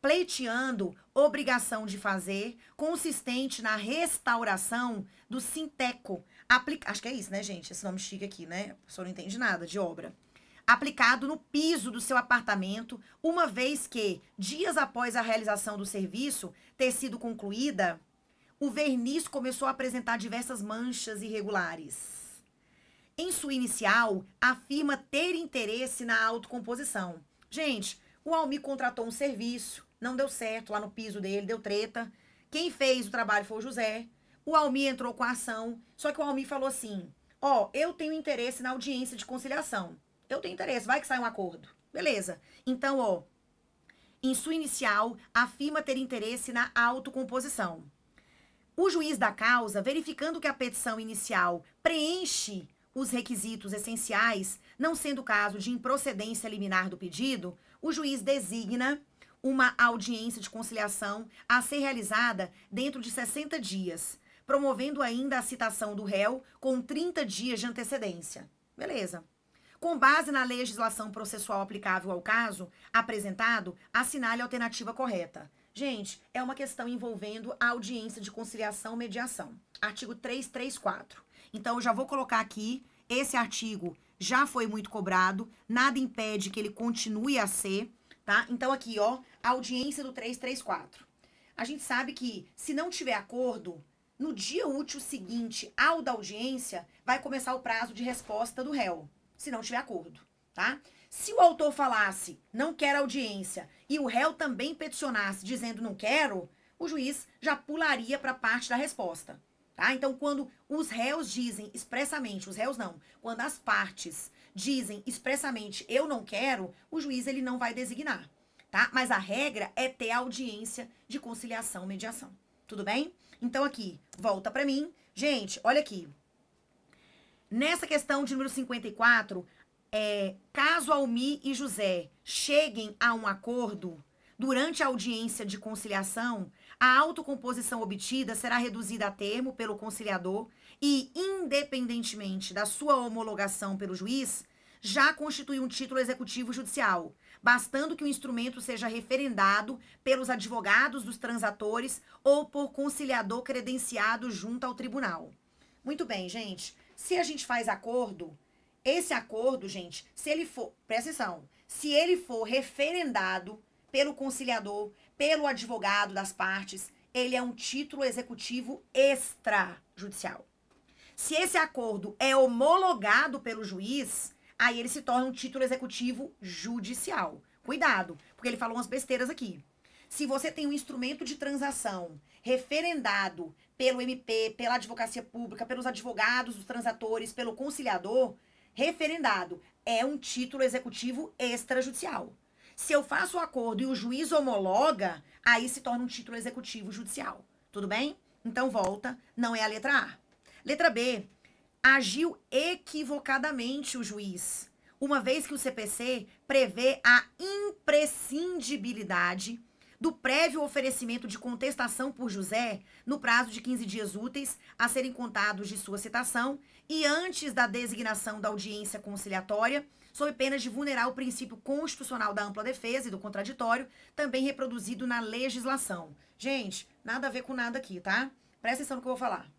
Pleiteando obrigação de fazer, consistente na restauração do sinteco, Aplica... Acho que é isso, né, gente? Esse nome chique aqui, né? A pessoa não entende nada de obra. Aplicado no piso do seu apartamento, uma vez que, dias após a realização do serviço ter sido concluída, o verniz começou a apresentar diversas manchas irregulares. Em sua inicial, afirma ter interesse na autocomposição. Gente, o Almi contratou um serviço, não deu certo lá no piso dele, deu treta. Quem fez o trabalho foi o José. O Almi entrou com a ação, só que o Almi falou assim: Ó, oh, eu tenho interesse na audiência de conciliação. Eu tenho interesse, vai que sai um acordo. Beleza. Então, ó, em sua inicial, afirma ter interesse na autocomposição. O juiz da causa, verificando que a petição inicial preenche os requisitos essenciais, não sendo caso de improcedência liminar do pedido, o juiz designa uma audiência de conciliação a ser realizada dentro de 60 dias, promovendo ainda a citação do réu com 30 dias de antecedência. Beleza. Com base na legislação processual aplicável ao caso apresentado, assinale a alternativa correta. Gente, é uma questão envolvendo a audiência de conciliação mediação. Artigo 334. Então, eu já vou colocar aqui esse artigo já foi muito cobrado, nada impede que ele continue a ser, tá? Então aqui, ó, audiência do 334. A gente sabe que se não tiver acordo, no dia útil seguinte ao da audiência, vai começar o prazo de resposta do réu, se não tiver acordo, tá? Se o autor falasse, não quer audiência, e o réu também peticionasse dizendo não quero, o juiz já pularia para a parte da resposta, tá? Então, quando os réus dizem expressamente, os réus não, quando as partes dizem expressamente eu não quero, o juiz ele não vai designar, tá? Mas a regra é ter audiência de conciliação mediação. Tudo bem? Então, aqui, volta para mim. Gente, olha aqui. Nessa questão de número 54, é, caso Almi e José cheguem a um acordo, durante a audiência de conciliação, a autocomposição obtida será reduzida a termo pelo conciliador e, independentemente da sua homologação pelo juiz, já constitui um título executivo judicial, bastando que o instrumento seja referendado pelos advogados dos transatores ou por conciliador credenciado junto ao tribunal. Muito bem, gente. Se a gente faz acordo, esse acordo, gente, se ele for, presta atenção, se ele for referendado pelo conciliador, pelo advogado das partes, ele é um título executivo extrajudicial. Se esse acordo é homologado pelo juiz, aí ele se torna um título executivo judicial. Cuidado, porque ele falou umas besteiras aqui. Se você tem um instrumento de transação referendado pelo MP, pela advocacia pública, pelos advogados, os transatores, pelo conciliador, referendado é um título executivo extrajudicial. Se eu faço o acordo e o juiz homologa, aí se torna um título executivo judicial. Tudo bem? Então volta, não é a letra A. Letra B, agiu equivocadamente o juiz, uma vez que o CPC prevê a imprescindibilidade do prévio oferecimento de contestação por José no prazo de 15 dias úteis a serem contados de sua citação e antes da designação da audiência conciliatória, sob pena de vulnerar o princípio constitucional da ampla defesa e do contraditório, também reproduzido na legislação. Gente, nada a ver com nada aqui, tá? Presta atenção no que eu vou falar.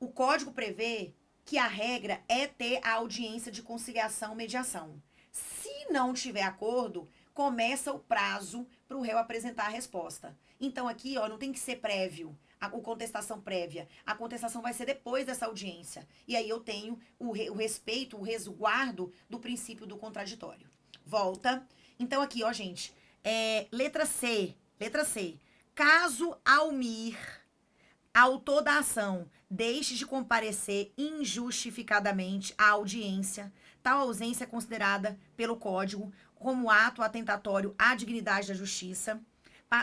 O código prevê que a regra é ter a audiência de conciliação mediação. Se não tiver acordo, começa o prazo para o réu apresentar a resposta. Então aqui, ó, não tem que ser prévio, a, contestação prévia. A contestação vai ser depois dessa audiência. E aí eu tenho o, re, o respeito, o resguardo do princípio do contraditório. Volta. Então aqui, ó, gente, é, letra C, letra C. Caso Almir Autor da ação, deixe de comparecer injustificadamente à audiência. Tal ausência é considerada pelo Código como ato atentatório à dignidade da justiça,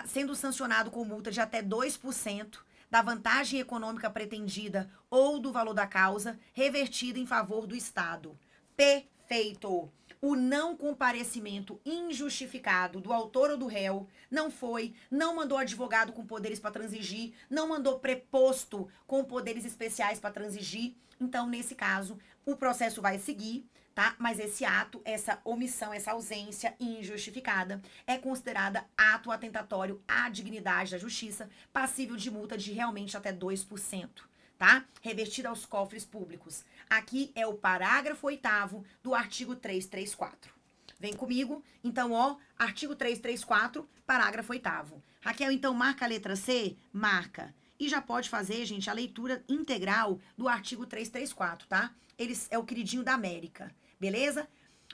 sendo sancionado com multa de até 2% da vantagem econômica pretendida ou do valor da causa revertida em favor do Estado. Perfeito! O não comparecimento injustificado do autor ou do réu não foi, não mandou advogado com poderes para transigir, não mandou preposto com poderes especiais para transigir. Então, nesse caso, o processo vai seguir, tá? Mas esse ato, essa omissão, essa ausência injustificada é considerada ato atentatório à dignidade da justiça, passível de multa de realmente até 2%, tá? Revertida aos cofres públicos. Aqui é o parágrafo oitavo do artigo 334. Vem comigo. Então, ó, artigo 334, parágrafo oitavo. Raquel, então, marca a letra C? Marca. E já pode fazer, gente, a leitura integral do artigo 334, tá? Ele é o queridinho da América, beleza?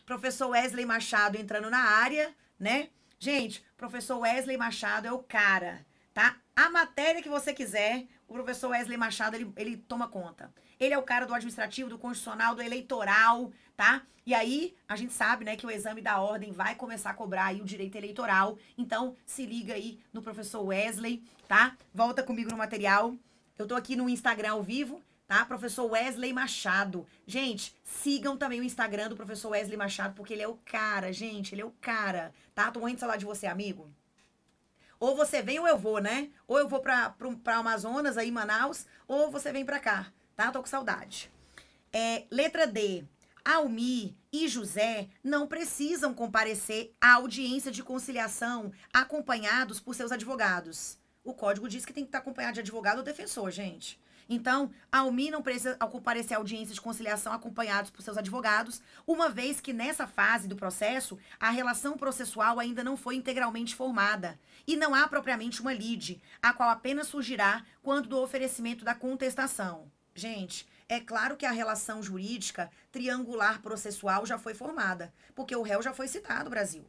Professor Wesley Machado entrando na área, né? Gente, professor Wesley Machado é o cara, tá? A matéria que você quiser, o professor Wesley Machado, ele, ele toma conta. Ele é o cara do administrativo, do constitucional, do eleitoral, tá? E aí, a gente sabe, né, que o exame da ordem vai começar a cobrar aí o direito eleitoral. Então, se liga aí no professor Wesley, tá? Volta comigo no material. Eu tô aqui no Instagram ao vivo, tá? Professor Wesley Machado. Gente, sigam também o Instagram do professor Wesley Machado, porque ele é o cara, gente, ele é o cara, tá? Tô morrendo de falar de você, amigo. Ou você vem ou eu vou, né? Ou eu vou pra, pra, pra Amazonas, aí, Manaus, ou você vem pra cá tá? Tô com saudade. É, letra D. Almi e José não precisam comparecer à audiência de conciliação acompanhados por seus advogados. O código diz que tem que estar tá acompanhado de advogado ou defensor, gente. Então, Almi não precisa comparecer à audiência de conciliação acompanhados por seus advogados, uma vez que nessa fase do processo, a relação processual ainda não foi integralmente formada e não há propriamente uma lide, a qual apenas surgirá quando do oferecimento da contestação. Gente, é claro que a relação jurídica triangular processual já foi formada, porque o réu já foi citado, Brasil.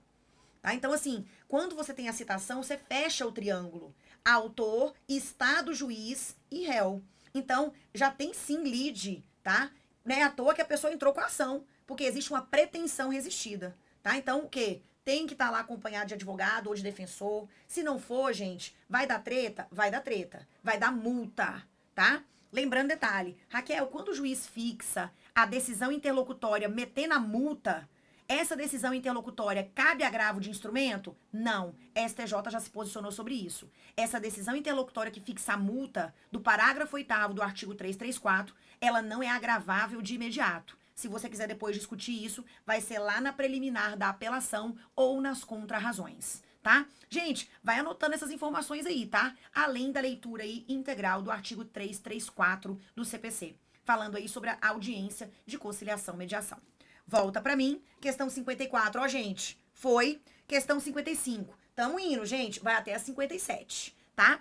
Tá? Então, assim, quando você tem a citação, você fecha o triângulo. Autor, Estado, juiz e réu. Então, já tem sim lead, tá? Não é à toa que a pessoa entrou com a ação, porque existe uma pretensão resistida, tá? Então, o quê? Tem que estar tá lá acompanhado de advogado ou de defensor. Se não for, gente, vai dar treta? Vai dar treta. Vai dar multa, tá? Lembrando detalhe, Raquel, quando o juiz fixa a decisão interlocutória metendo a multa, essa decisão interlocutória cabe agravo de instrumento? Não. A STJ já se posicionou sobre isso. Essa decisão interlocutória que fixa a multa do parágrafo 8 do artigo 334, ela não é agravável de imediato. Se você quiser depois discutir isso, vai ser lá na preliminar da apelação ou nas contrarrazões tá? Gente, vai anotando essas informações aí, tá? Além da leitura aí integral do artigo 334 do CPC, falando aí sobre a audiência de conciliação mediação. Volta para mim, questão 54, ó, gente, foi questão 55. Tamo indo, gente, vai até a 57, tá?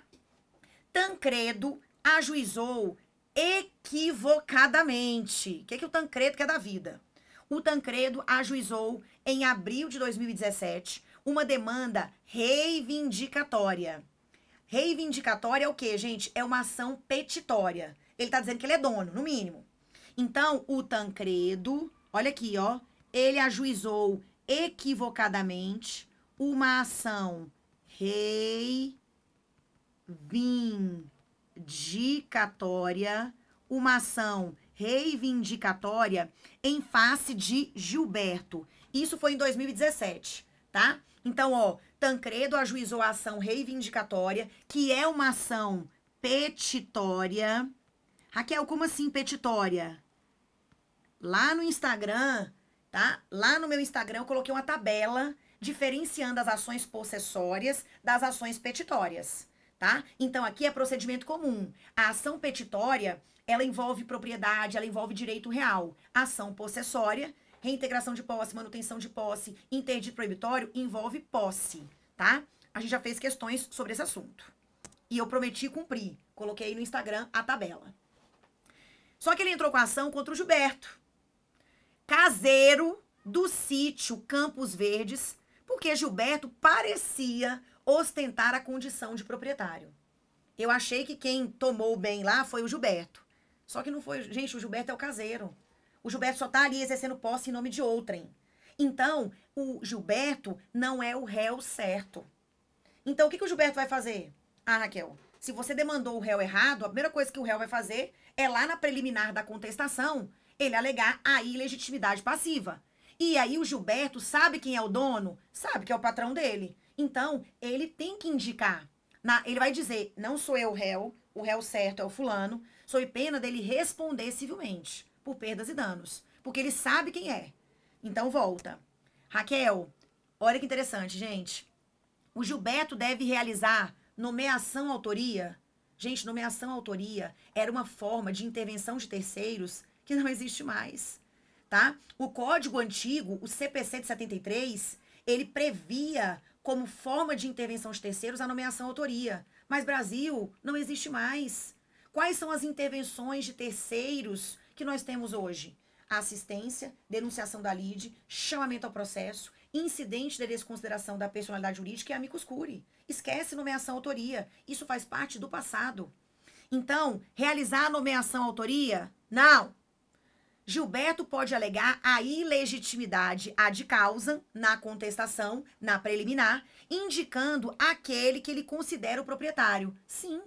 Tancredo ajuizou equivocadamente. O que, é que o Tancredo quer da vida? O Tancredo ajuizou em abril de 2017 uma demanda reivindicatória. Reivindicatória é o quê, gente? É uma ação petitória. Ele está dizendo que ele é dono, no mínimo. Então, o Tancredo, olha aqui, ó, ele ajuizou equivocadamente uma ação reivindicatória, uma ação reivindicatória em face de Gilberto. Isso foi em 2017, tá? Então, ó, Tancredo ajuizou a ação reivindicatória, que é uma ação petitória. Raquel, como assim petitória? Lá no Instagram, tá? Lá no meu Instagram eu coloquei uma tabela diferenciando as ações possessórias das ações petitórias, tá? Então aqui é procedimento comum. A ação petitória, ela envolve propriedade, ela envolve direito real. A ação possessória reintegração de posse, manutenção de posse, interdito proibitório, envolve posse, tá? A gente já fez questões sobre esse assunto. E eu prometi cumprir. Coloquei aí no Instagram a tabela. Só que ele entrou com a ação contra o Gilberto, caseiro do sítio Campos Verdes, porque Gilberto parecia ostentar a condição de proprietário. Eu achei que quem tomou o bem lá foi o Gilberto. Só que não foi. Gente, o Gilberto é o caseiro. O Gilberto só está ali exercendo posse em nome de outrem. Então, o Gilberto não é o réu certo. Então, o que, que o Gilberto vai fazer? Ah, Raquel, se você demandou o réu errado, a primeira coisa que o réu vai fazer é lá na preliminar da contestação, ele alegar a ilegitimidade passiva. E aí o Gilberto sabe quem é o dono? Sabe que é o patrão dele. Então, ele tem que indicar. Na, ele vai dizer, não sou eu o réu, o réu certo é o fulano, Sou pena dele responder civilmente por perdas e danos. Porque ele sabe quem é. Então volta. Raquel, olha que interessante, gente. O Gilberto deve realizar nomeação autoria. Gente, nomeação autoria era uma forma de intervenção de terceiros que não existe mais, tá? O código antigo, o CPC de 73, ele previa como forma de intervenção de terceiros a nomeação autoria. Mas Brasil não existe mais. Quais são as intervenções de terceiros que nós temos hoje? A assistência, denunciação da lide, chamamento ao processo, incidente de desconsideração da personalidade jurídica e amicus cure Esquece nomeação autoria. Isso faz parte do passado. Então, realizar a nomeação autoria? Não. Gilberto pode alegar a ilegitimidade de causa na contestação, na preliminar, indicando aquele que ele considera o proprietário. Sim.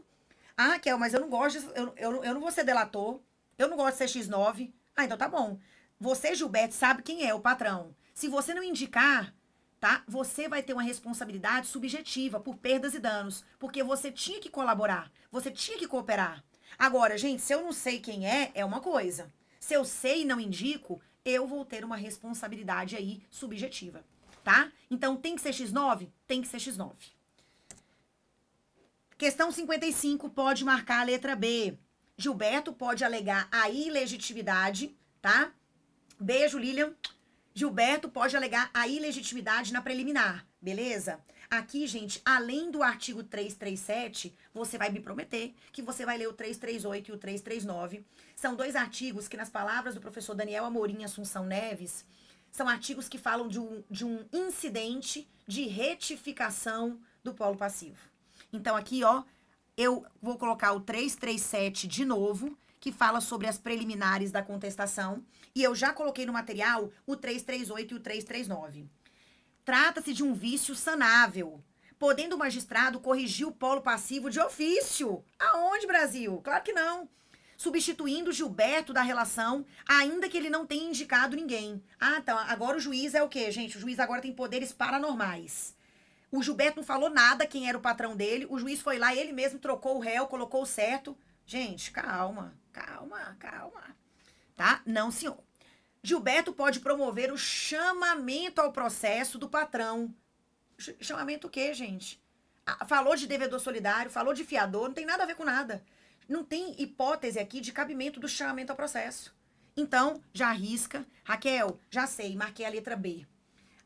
Ah, Raquel, mas eu não gosto, eu, eu, eu não vou ser delator, eu não gosto de X 9 Ah, então tá bom. Você, Gilberto, sabe quem é o patrão. Se você não indicar, tá? Você vai ter uma responsabilidade subjetiva por perdas e danos, porque você tinha que colaborar, você tinha que cooperar. Agora, gente, se eu não sei quem é, é uma coisa. Se eu sei e não indico, eu vou ter uma responsabilidade aí subjetiva, tá? Então tem que ser X9? Tem que ser X9. Questão 55 pode marcar a letra B. Gilberto pode alegar a ilegitimidade, tá? Beijo, Lilian. Gilberto pode alegar a ilegitimidade na preliminar, beleza? Aqui, gente, além do artigo 337, você vai me prometer que você vai ler o 338 e o 339. São dois artigos que, nas palavras do professor Daniel Amorim Assunção Neves, são artigos que falam de um, de um incidente de retificação do polo passivo. Então, aqui, ó, eu vou colocar o 337 de novo, que fala sobre as preliminares da contestação. E eu já coloquei no material o 338 e o 339. Trata-se de um vício sanável, podendo o magistrado corrigir o polo passivo de ofício. Aonde, Brasil? Claro que não. Substituindo Gilberto da relação, ainda que ele não tenha indicado ninguém. Ah, então, agora o juiz é o quê, gente? O juiz agora tem poderes paranormais. O Gilberto não falou nada quem era o patrão dele. O juiz foi lá, ele mesmo trocou o réu, colocou o certo. Gente, calma, calma, calma. Tá? Não, senhor. Gilberto pode promover o chamamento ao processo do patrão. Chamamento o quê, gente? Ah, falou de devedor solidário, falou de fiador, não tem nada a ver com nada. Não tem hipótese aqui de cabimento do chamamento ao processo. Então, já arrisca. Raquel, já sei, marquei a letra B.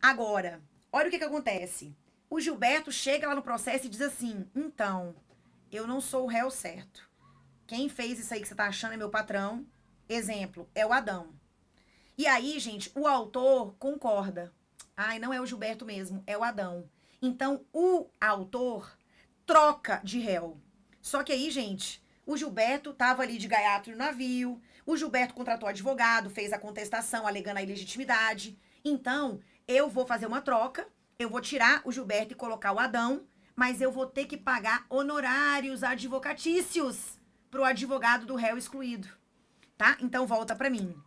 Agora, olha o que, que acontece. O Gilberto chega lá no processo e diz assim: então, eu não sou o réu certo. Quem fez isso aí que você tá achando é meu patrão. Exemplo, é o Adão. E aí, gente, o autor concorda. Ai, não é o Gilberto mesmo, é o Adão. Então, o autor troca de réu. Só que aí, gente, o Gilberto estava ali de gaiato no navio, o Gilberto contratou advogado, fez a contestação alegando a ilegitimidade. Então, eu vou fazer uma troca eu vou tirar o Gilberto e colocar o Adão, mas eu vou ter que pagar honorários advocatícios pro advogado do réu excluído, tá? Então volta para mim.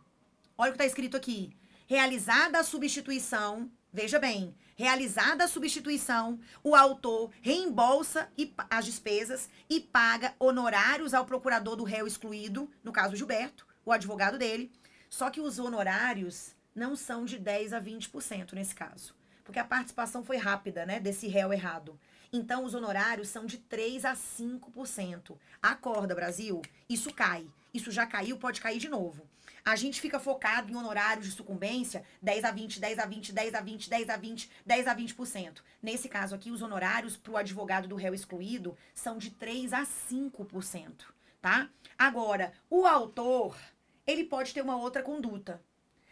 Olha o que tá escrito aqui. Realizada a substituição, veja bem, realizada a substituição, o autor reembolsa as despesas e paga honorários ao procurador do réu excluído, no caso Gilberto, o advogado dele. Só que os honorários não são de 10 a 20% nesse caso porque a participação foi rápida, né, desse réu errado. Então, os honorários são de 3 a 5%. Acorda, Brasil, isso cai. Isso já caiu, pode cair de novo. A gente fica focado em honorários de sucumbência 10 a 20, 10 a 20, 10 a 20, 10 a 20, 10 a 20%. Nesse caso aqui, os honorários para o advogado do réu excluído são de 3 a 5%, tá? Agora, o autor, ele pode ter uma outra conduta.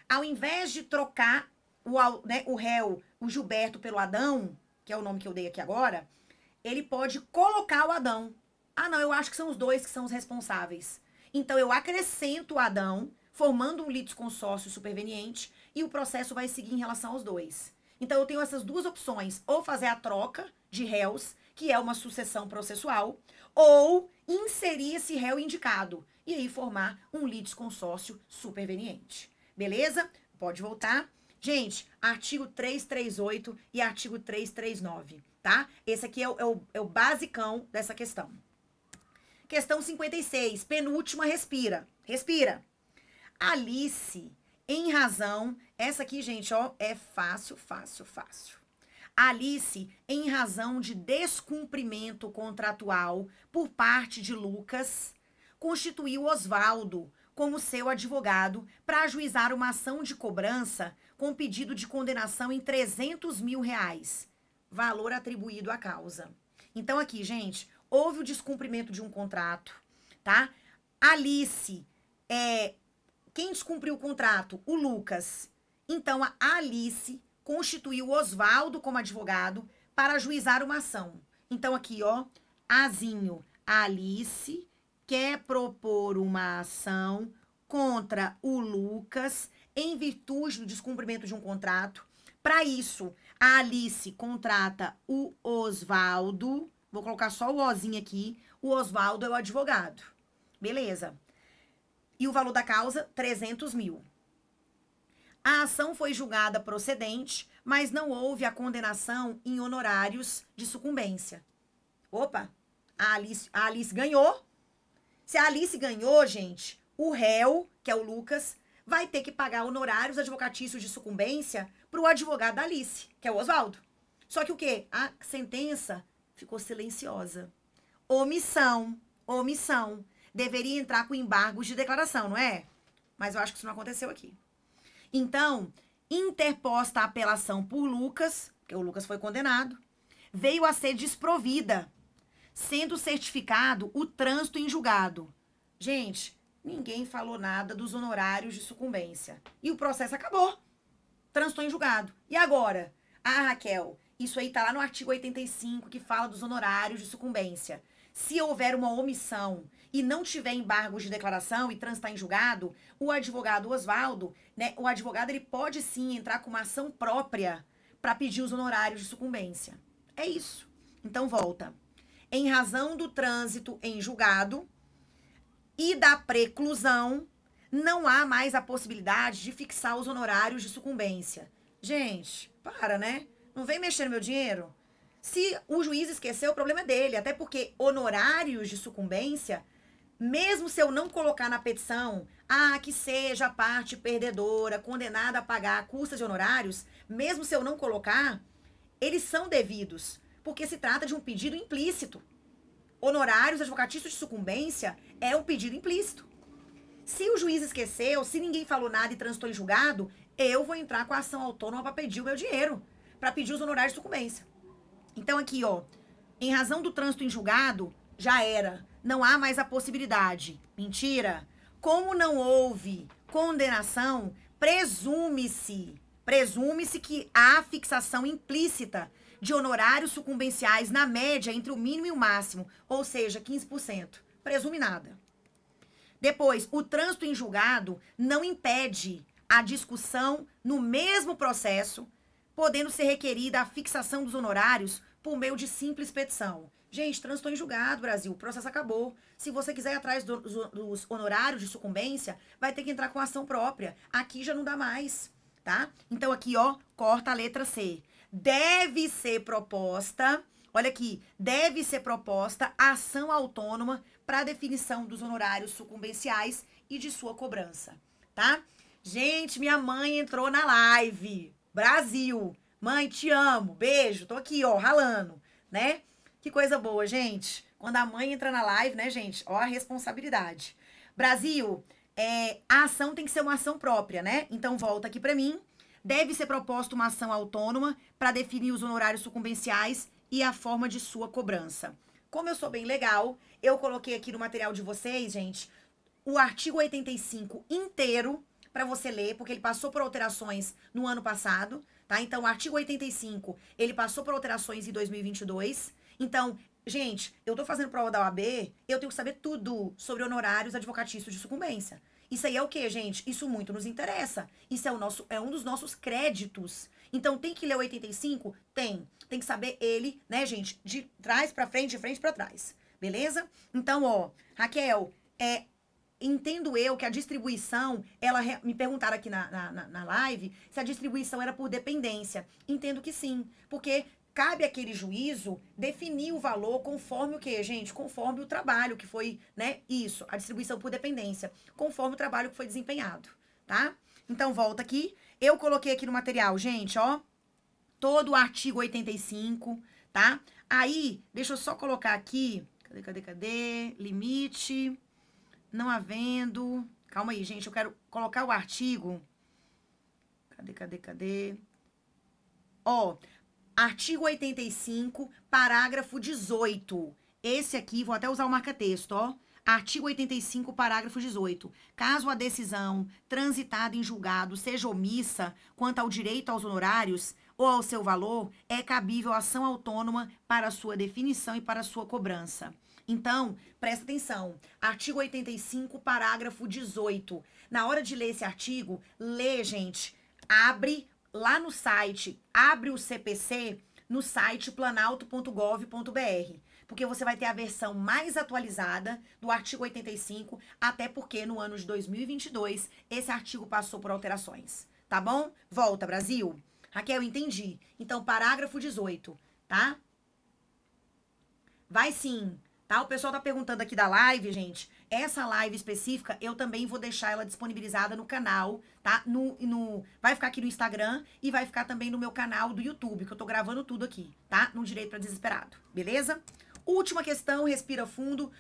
Ao invés de trocar o, né, o réu, o Gilberto pelo Adão, que é o nome que eu dei aqui agora, ele pode colocar o Adão. Ah, não, eu acho que são os dois que são os responsáveis. Então eu acrescento o Adão, formando um litisconsórcio superveniente, e o processo vai seguir em relação aos dois. Então eu tenho essas duas opções, ou fazer a troca de réus, que é uma sucessão processual, ou inserir esse réu indicado e aí formar um litisconsórcio superveniente. Beleza? Pode voltar. Gente, artigo 338 e artigo 339, tá? Esse aqui é o, é o, é o basicão dessa questão. Questão 56, penúltima, respira. Respira. Alice, em razão. Essa aqui, gente, ó, é fácil, fácil, fácil. Alice, em razão de descumprimento contratual por parte de Lucas, constituiu Oswaldo como seu advogado para ajuizar uma ação de cobrança com pedido de condenação em 300 mil reais, valor atribuído à causa. Então aqui, gente, houve o descumprimento de um contrato, tá? Alice, é, quem descumpriu o contrato? O Lucas. Então a Alice constituiu Oswaldo como advogado para ajuizar uma ação. Então aqui, ó, Azinho, a Alice quer propor uma ação contra o Lucas em virtude do descumprimento de um contrato. Para isso, a Alice contrata o Osvaldo. Vou colocar só o Ozinho aqui. O Osvaldo é o advogado. Beleza. E o valor da causa, 300 mil. A ação foi julgada procedente, mas não houve a condenação em honorários de sucumbência. Opa, a Alice, a Alice ganhou. Se a Alice ganhou, gente, o réu, que é o Lucas, vai ter que pagar honorários advocatícios de sucumbência para o advogado da Alice, que é o Oswaldo. Só que o quê? A sentença ficou silenciosa. Omissão, omissão. Deveria entrar com embargos de declaração, não é? Mas eu acho que isso não aconteceu aqui. Então, interposta a apelação por Lucas, porque o Lucas foi condenado, veio a ser desprovida, sendo certificado o trânsito em julgado. Gente, Ninguém falou nada dos honorários de sucumbência. E o processo acabou. Trânsito em julgado. E agora? Ah, Raquel, isso aí tá lá no artigo 85 que fala dos honorários de sucumbência. Se houver uma omissão e não tiver embargos de declaração e transitar tá em julgado, o advogado Oswaldo, né, o advogado ele pode sim entrar com uma ação própria para pedir os honorários de sucumbência. É isso. Então volta. Em razão do trânsito em julgado, e da preclusão, não há mais a possibilidade de fixar os honorários de sucumbência. Gente, para, né? Não vem mexer no meu dinheiro. Se o juiz esqueceu, o problema é dele. Até porque honorários de sucumbência, mesmo se eu não colocar na petição, ah, que seja a parte perdedora, condenada a pagar a custa de honorários, mesmo se eu não colocar, eles são devidos. Porque se trata de um pedido implícito honorários advocatícios de sucumbência é um pedido implícito. Se o juiz esqueceu, se ninguém falou nada e transitou em julgado, eu vou entrar com a ação autônoma para pedir o meu dinheiro, para pedir os honorários de sucumbência. Então aqui, ó, em razão do trânsito em julgado, já era, não há mais a possibilidade. Mentira. Como não houve condenação, presume-se, presume-se que há fixação implícita de honorários sucumbenciais na média entre o mínimo e o máximo, ou seja, 15%. Presume nada. Depois, o trânsito em julgado não impede a discussão no mesmo processo, podendo ser requerida a fixação dos honorários por meio de simples petição. Gente, trânsito em julgado, Brasil, o processo acabou. Se você quiser ir atrás do, dos honorários de sucumbência, vai ter que entrar com ação própria. Aqui já não dá mais, tá? Então aqui, ó, corta a letra C deve ser proposta, olha aqui, deve ser proposta ação autônoma para definição dos honorários sucumbenciais e de sua cobrança, tá? Gente, minha mãe entrou na live. Brasil. Mãe, te amo. Beijo. Tô aqui, ó, ralando, né? Que coisa boa, gente. Quando a mãe entra na live, né, gente? Ó a responsabilidade. Brasil, é, a ação tem que ser uma ação própria, né? Então volta aqui para mim. Deve ser proposta uma ação autônoma para definir os honorários sucumbenciais e a forma de sua cobrança. Como eu sou bem legal, eu coloquei aqui no material de vocês, gente, o artigo 85 inteiro para você ler, porque ele passou por alterações no ano passado, tá? Então, o artigo 85, ele passou por alterações em 2022. Então, gente, eu tô fazendo prova da OAB, eu tenho que saber tudo sobre honorários advocatícios de sucumbência. Isso aí é o que, gente? Isso muito nos interessa. Isso é, o nosso, é um dos nossos créditos. Então tem que ler o 85? Tem. Tem que saber ele, né, gente? De trás para frente, de frente para trás. Beleza? Então, ó, Raquel, é, entendo eu que a distribuição, ela me perguntaram aqui na, na, na live se a distribuição era por dependência. Entendo que sim, porque cabe aquele juízo definir o valor conforme o que, gente? Conforme o trabalho que foi, né? Isso, a distribuição por dependência, conforme o trabalho que foi desempenhado, tá? Então, volta aqui. Eu coloquei aqui no material, gente, ó, todo o artigo 85, tá? Aí, deixa eu só colocar aqui, cadê, cadê, cadê? Limite, não havendo... Calma aí, gente, eu quero colocar o artigo... Cadê, cadê, cadê? Ó, oh, Artigo 85, parágrafo 18. Esse aqui, vou até usar o marca-texto, ó. Artigo 85, parágrafo 18. Caso a decisão transitada em julgado seja omissa quanto ao direito aos honorários ou ao seu valor, é cabível ação autônoma para sua definição e para sua cobrança. Então, presta atenção. Artigo 85, parágrafo 18. Na hora de ler esse artigo, lê, gente, abre lá no site, abre o CPC no site planalto.gov.br, porque você vai ter a versão mais atualizada do artigo 85, até porque no ano de 2022 esse artigo passou por alterações, tá bom? Volta, Brasil. Raquel, entendi. Então, parágrafo 18, tá? Vai sim, tá? O pessoal tá perguntando aqui da live, gente. Essa live específica, eu também vou deixar ela disponibilizada no canal, tá? No, no, vai ficar aqui no Instagram e vai ficar também no meu canal do YouTube, que eu tô gravando tudo aqui, tá? No Direito para Desesperado, beleza? Última questão, respira fundo.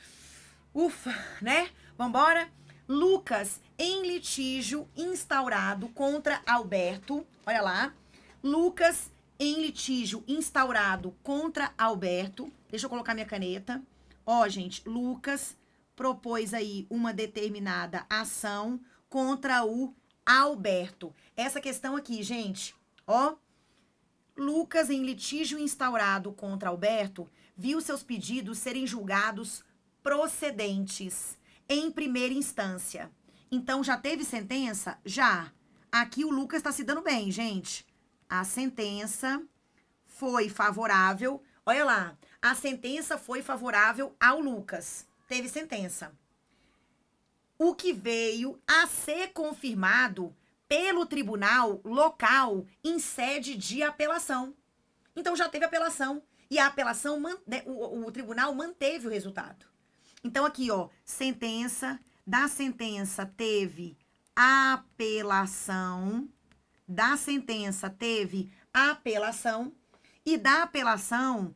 Ufa, né? Vambora? Lucas em litígio instaurado contra Alberto. Olha lá. Lucas em litígio instaurado contra Alberto. Deixa eu colocar minha caneta. Ó, gente, Lucas propôs aí uma determinada ação contra o Alberto. Essa questão aqui, gente, ó. Lucas, em litígio instaurado contra Alberto, viu seus pedidos serem julgados procedentes em primeira instância. Então, já teve sentença? Já. Aqui o Lucas está se dando bem, gente. A sentença foi favorável. Olha lá, a sentença foi favorável ao Lucas teve sentença. O que veio a ser confirmado pelo tribunal local em sede de apelação. Então já teve apelação. E a apelação, né, o, o tribunal manteve o resultado. Então aqui, ó, sentença, da sentença teve apelação, da sentença teve apelação, e da apelação,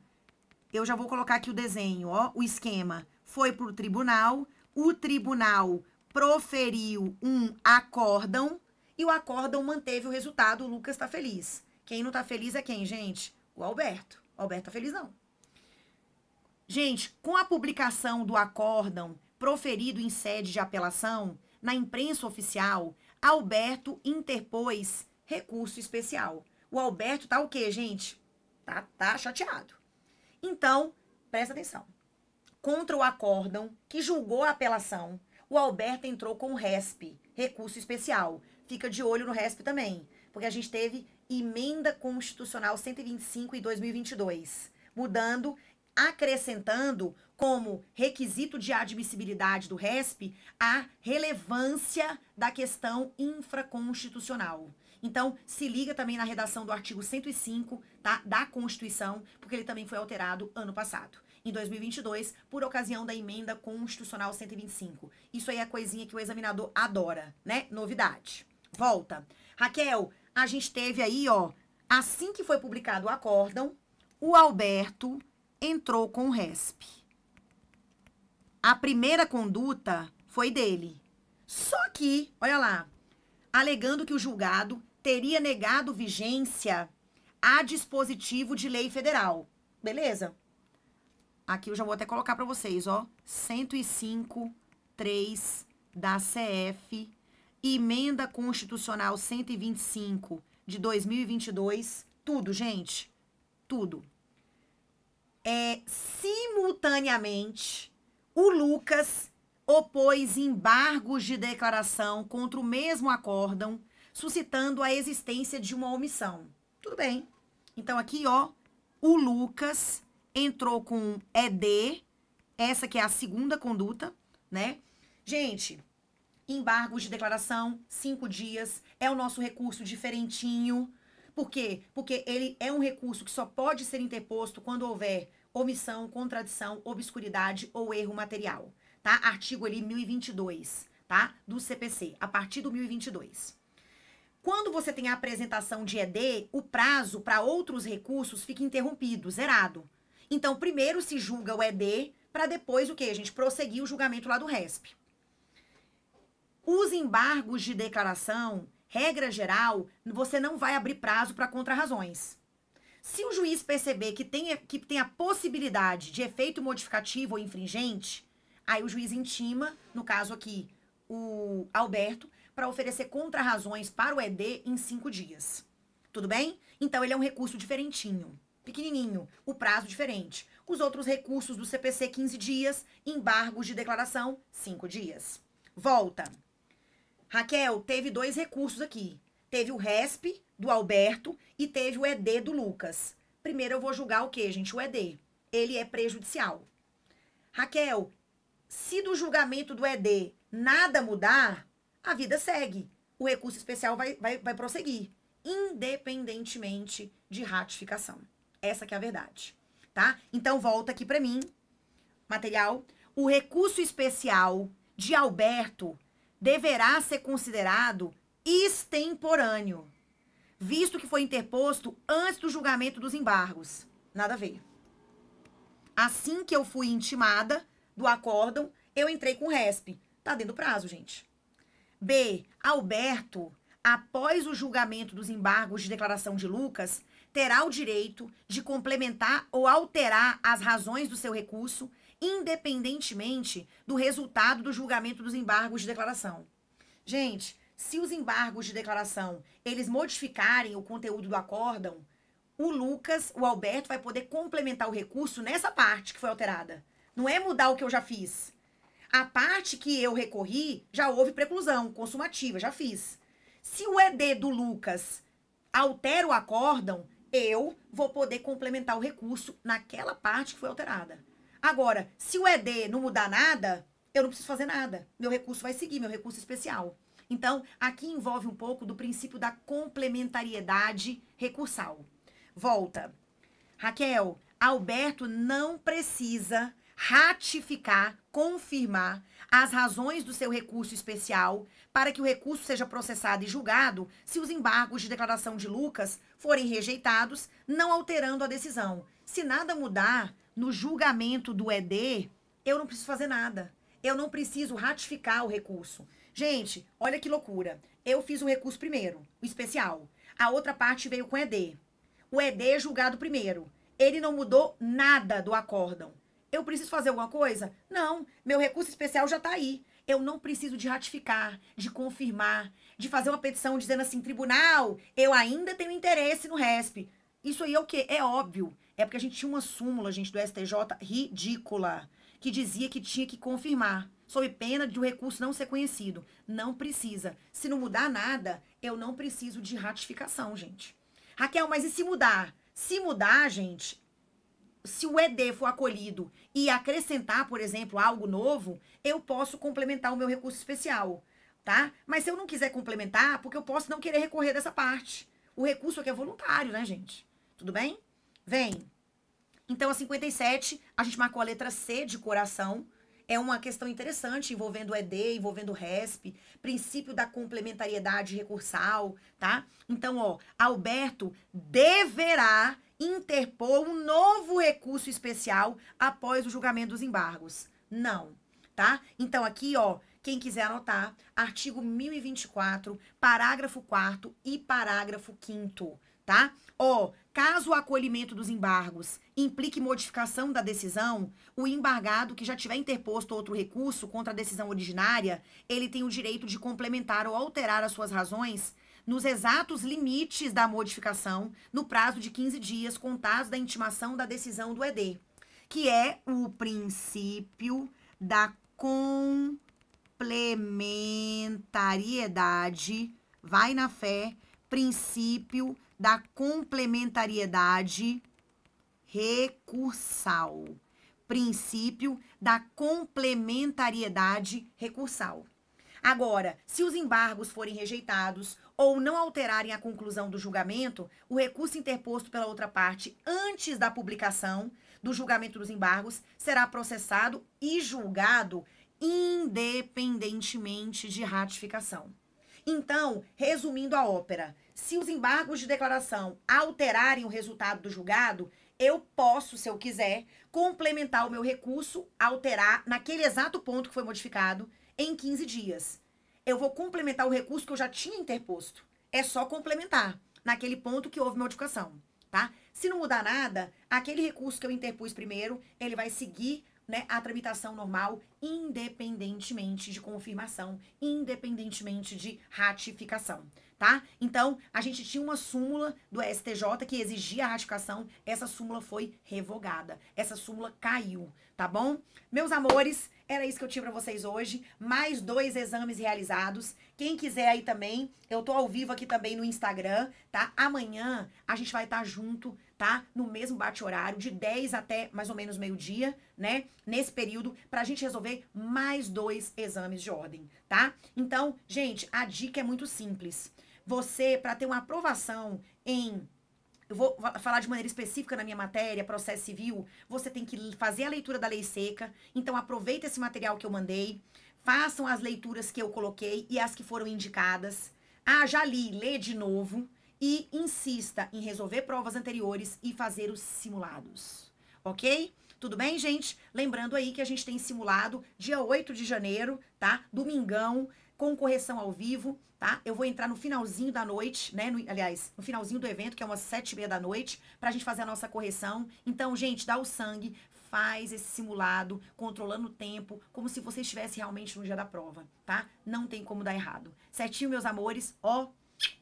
eu já vou colocar aqui o desenho, ó, o esquema foi para o tribunal, o tribunal proferiu um acórdão e o acórdão manteve o resultado, o Lucas está feliz. Quem não está feliz é quem, gente? O Alberto. O Alberto está feliz não. Gente, com a publicação do acórdão proferido em sede de apelação, na imprensa oficial, Alberto interpôs recurso especial. O Alberto tá o quê, gente? Tá, tá chateado. Então, presta atenção contra o acórdão, que julgou a apelação, o Alberto entrou com o RESP, recurso especial. Fica de olho no RESP também, porque a gente teve emenda constitucional 125 e 2022, mudando, acrescentando como requisito de admissibilidade do RESP a relevância da questão infraconstitucional. Então, se liga também na redação do artigo 105, tá, da Constituição, porque ele também foi alterado ano passado em 2022 por ocasião da emenda constitucional 125. Isso aí é a coisinha que o examinador adora, né? Novidade. Volta. Raquel, a gente teve aí, ó, assim que foi publicado o acórdão, o Alberto entrou com o RESP. A primeira conduta foi dele. Só que, olha lá, alegando que o julgado teria negado vigência a dispositivo de lei federal. Beleza? Aqui eu já vou até colocar para vocês, ó. 105.3 da CF, emenda constitucional 125 de 2022. Tudo, gente. Tudo. É, simultaneamente, o Lucas opôs embargos de declaração contra o mesmo acórdão, suscitando a existência de uma omissão. Tudo bem. Então, aqui, ó, o Lucas entrou com ED, essa que é a segunda conduta, né? Gente, embargos de declaração, cinco dias, é o nosso recurso diferentinho. Por quê? Porque ele é um recurso que só pode ser interposto quando houver omissão, contradição, obscuridade ou erro material, tá? Artigo ali 1022, tá? Do CPC, a partir do 1022. Quando você tem a apresentação de ED, o prazo para outros recursos fica interrompido, zerado. Então, primeiro se julga o ED, para depois o que? A gente prosseguir o julgamento lá do RESP. Os embargos de declaração, regra geral, você não vai abrir prazo para contrarrazões. Se o juiz perceber que tem, que tem a possibilidade de efeito modificativo ou infringente, aí o juiz intima, no caso aqui, o Alberto, para oferecer contrarrazões para o ED em cinco dias. Tudo bem? Então ele é um recurso diferentinho pequenininho, o prazo diferente. Os outros recursos do CPC, 15 dias, embargos de declaração, 5 dias. Volta. Raquel, teve dois recursos aqui. Teve o RESP do Alberto e teve o ED do Lucas. Primeiro eu vou julgar o que, gente? O ED. Ele é prejudicial. Raquel, se do julgamento do ED nada mudar, a vida segue. O recurso especial vai, vai, vai prosseguir, independentemente de ratificação. Essa que é a verdade, tá? Então volta aqui para mim, material. O recurso especial de Alberto deverá ser considerado extemporâneo, visto que foi interposto antes do julgamento dos embargos. Nada a ver. Assim que eu fui intimada do acórdão, eu entrei com RESP. Tá dentro do prazo, gente. B. Alberto, após o julgamento dos embargos de declaração de Lucas, terá o direito de complementar ou alterar as razões do seu recurso, independentemente do resultado do julgamento dos embargos de declaração. Gente, se os embargos de declaração eles modificarem o conteúdo do acórdão, o Lucas, o Alberto vai poder complementar o recurso nessa parte que foi alterada. Não é mudar o que eu já fiz. A parte que eu recorri, já houve preclusão consumativa, já fiz. Se o ED do Lucas altera o acórdão, eu vou poder complementar o recurso naquela parte que foi alterada. Agora, se o ED não mudar nada, eu não preciso fazer nada. Meu recurso vai seguir, meu recurso especial. Então, aqui envolve um pouco do princípio da complementariedade recursal. Volta. Raquel, Alberto não precisa ratificar, confirmar as razões do seu recurso especial para que o recurso seja processado e julgado se os embargos de declaração de Lucas forem rejeitados, não alterando a decisão. Se nada mudar no julgamento do ED, eu não preciso fazer nada. Eu não preciso ratificar o recurso. Gente, olha que loucura. Eu fiz o recurso primeiro, o especial. A outra parte veio com ED. O ED é julgado primeiro. Ele não mudou nada do acórdão. Eu preciso fazer alguma coisa? Não, meu recurso especial já está aí. Eu não preciso de ratificar, de confirmar, de fazer uma petição dizendo assim, tribunal, eu ainda tenho interesse no RESP. Isso aí é o quê? É óbvio. É porque a gente tinha uma súmula, gente, do STJ ridícula, que dizia que tinha que confirmar, sob pena de o um recurso não ser conhecido. Não precisa. Se não mudar nada, eu não preciso de ratificação, gente. Raquel, mas e se mudar? Se mudar, gente, se o ED for acolhido e acrescentar, por exemplo, algo novo, eu posso complementar o meu recurso especial, tá? Mas se eu não quiser complementar, porque eu posso não querer recorrer dessa parte. O recurso aqui é voluntário, né, gente? Tudo bem? Vem. Então, a 57, a gente marcou a letra C de coração. É uma questão interessante envolvendo o ED, envolvendo o RESP, princípio da complementariedade recursal, tá? Então, ó, Alberto deverá interpor um novo recurso especial após o julgamento dos embargos. Não, tá? Então aqui, ó, quem quiser anotar, artigo 1024, parágrafo 4 e parágrafo 5 tá? Ó, caso o acolhimento dos embargos implique modificação da decisão, o embargado que já tiver interposto outro recurso contra a decisão originária, ele tem o direito de complementar ou alterar as suas razões nos exatos limites da modificação, no prazo de 15 dias contados da intimação da decisão do ED, que é o princípio da complementariedade, vai na fé, princípio da complementariedade recursal. Princípio da complementariedade recursal. Agora, se os embargos forem rejeitados ou não alterarem a conclusão do julgamento, o recurso interposto pela outra parte antes da publicação do julgamento dos embargos será processado e julgado independentemente de ratificação. Então, resumindo a ópera, se os embargos de declaração alterarem o resultado do julgado, eu posso, se eu quiser, complementar o meu recurso, alterar naquele exato ponto que foi modificado em 15 dias eu vou complementar o recurso que eu já tinha interposto. É só complementar naquele ponto que houve modificação, tá? Se não mudar nada, aquele recurso que eu interpus primeiro, ele vai seguir né, a tramitação normal, independentemente de confirmação, independentemente de ratificação, tá? Então, a gente tinha uma súmula do STJ que exigia a ratificação, essa súmula foi revogada, essa súmula caiu, tá bom? Meus amores, era isso que eu tinha para vocês hoje. Mais dois exames realizados. Quem quiser aí também, eu tô ao vivo aqui também no Instagram, tá? Amanhã a gente vai estar tá junto, tá? No mesmo bate-horário, de 10 até mais ou menos meio-dia, né? Nesse período, pra gente resolver mais dois exames de ordem, tá? Então, gente, a dica é muito simples. Você, para ter uma aprovação em eu vou falar de maneira específica na minha matéria, processo civil, você tem que fazer a leitura da lei seca. Então, aproveita esse material que eu mandei, façam as leituras que eu coloquei e as que foram indicadas. Ah, já li, lê de novo e insista em resolver provas anteriores e fazer os simulados. Ok? Tudo bem, gente? Lembrando aí que a gente tem simulado dia 8 de janeiro, tá? Domingão, com correção ao vivo tá? Eu vou entrar no finalzinho da noite, né? No, aliás, no finalzinho do evento, que é umas sete e meia da noite, pra gente fazer a nossa correção. Então, gente, dá o sangue, faz esse simulado, controlando o tempo, como se você estivesse realmente no dia da prova, tá? Não tem como dar errado. Certinho, meus amores? Ó,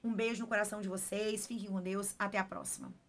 um beijo no coração de vocês, fiquem com Deus, até a próxima.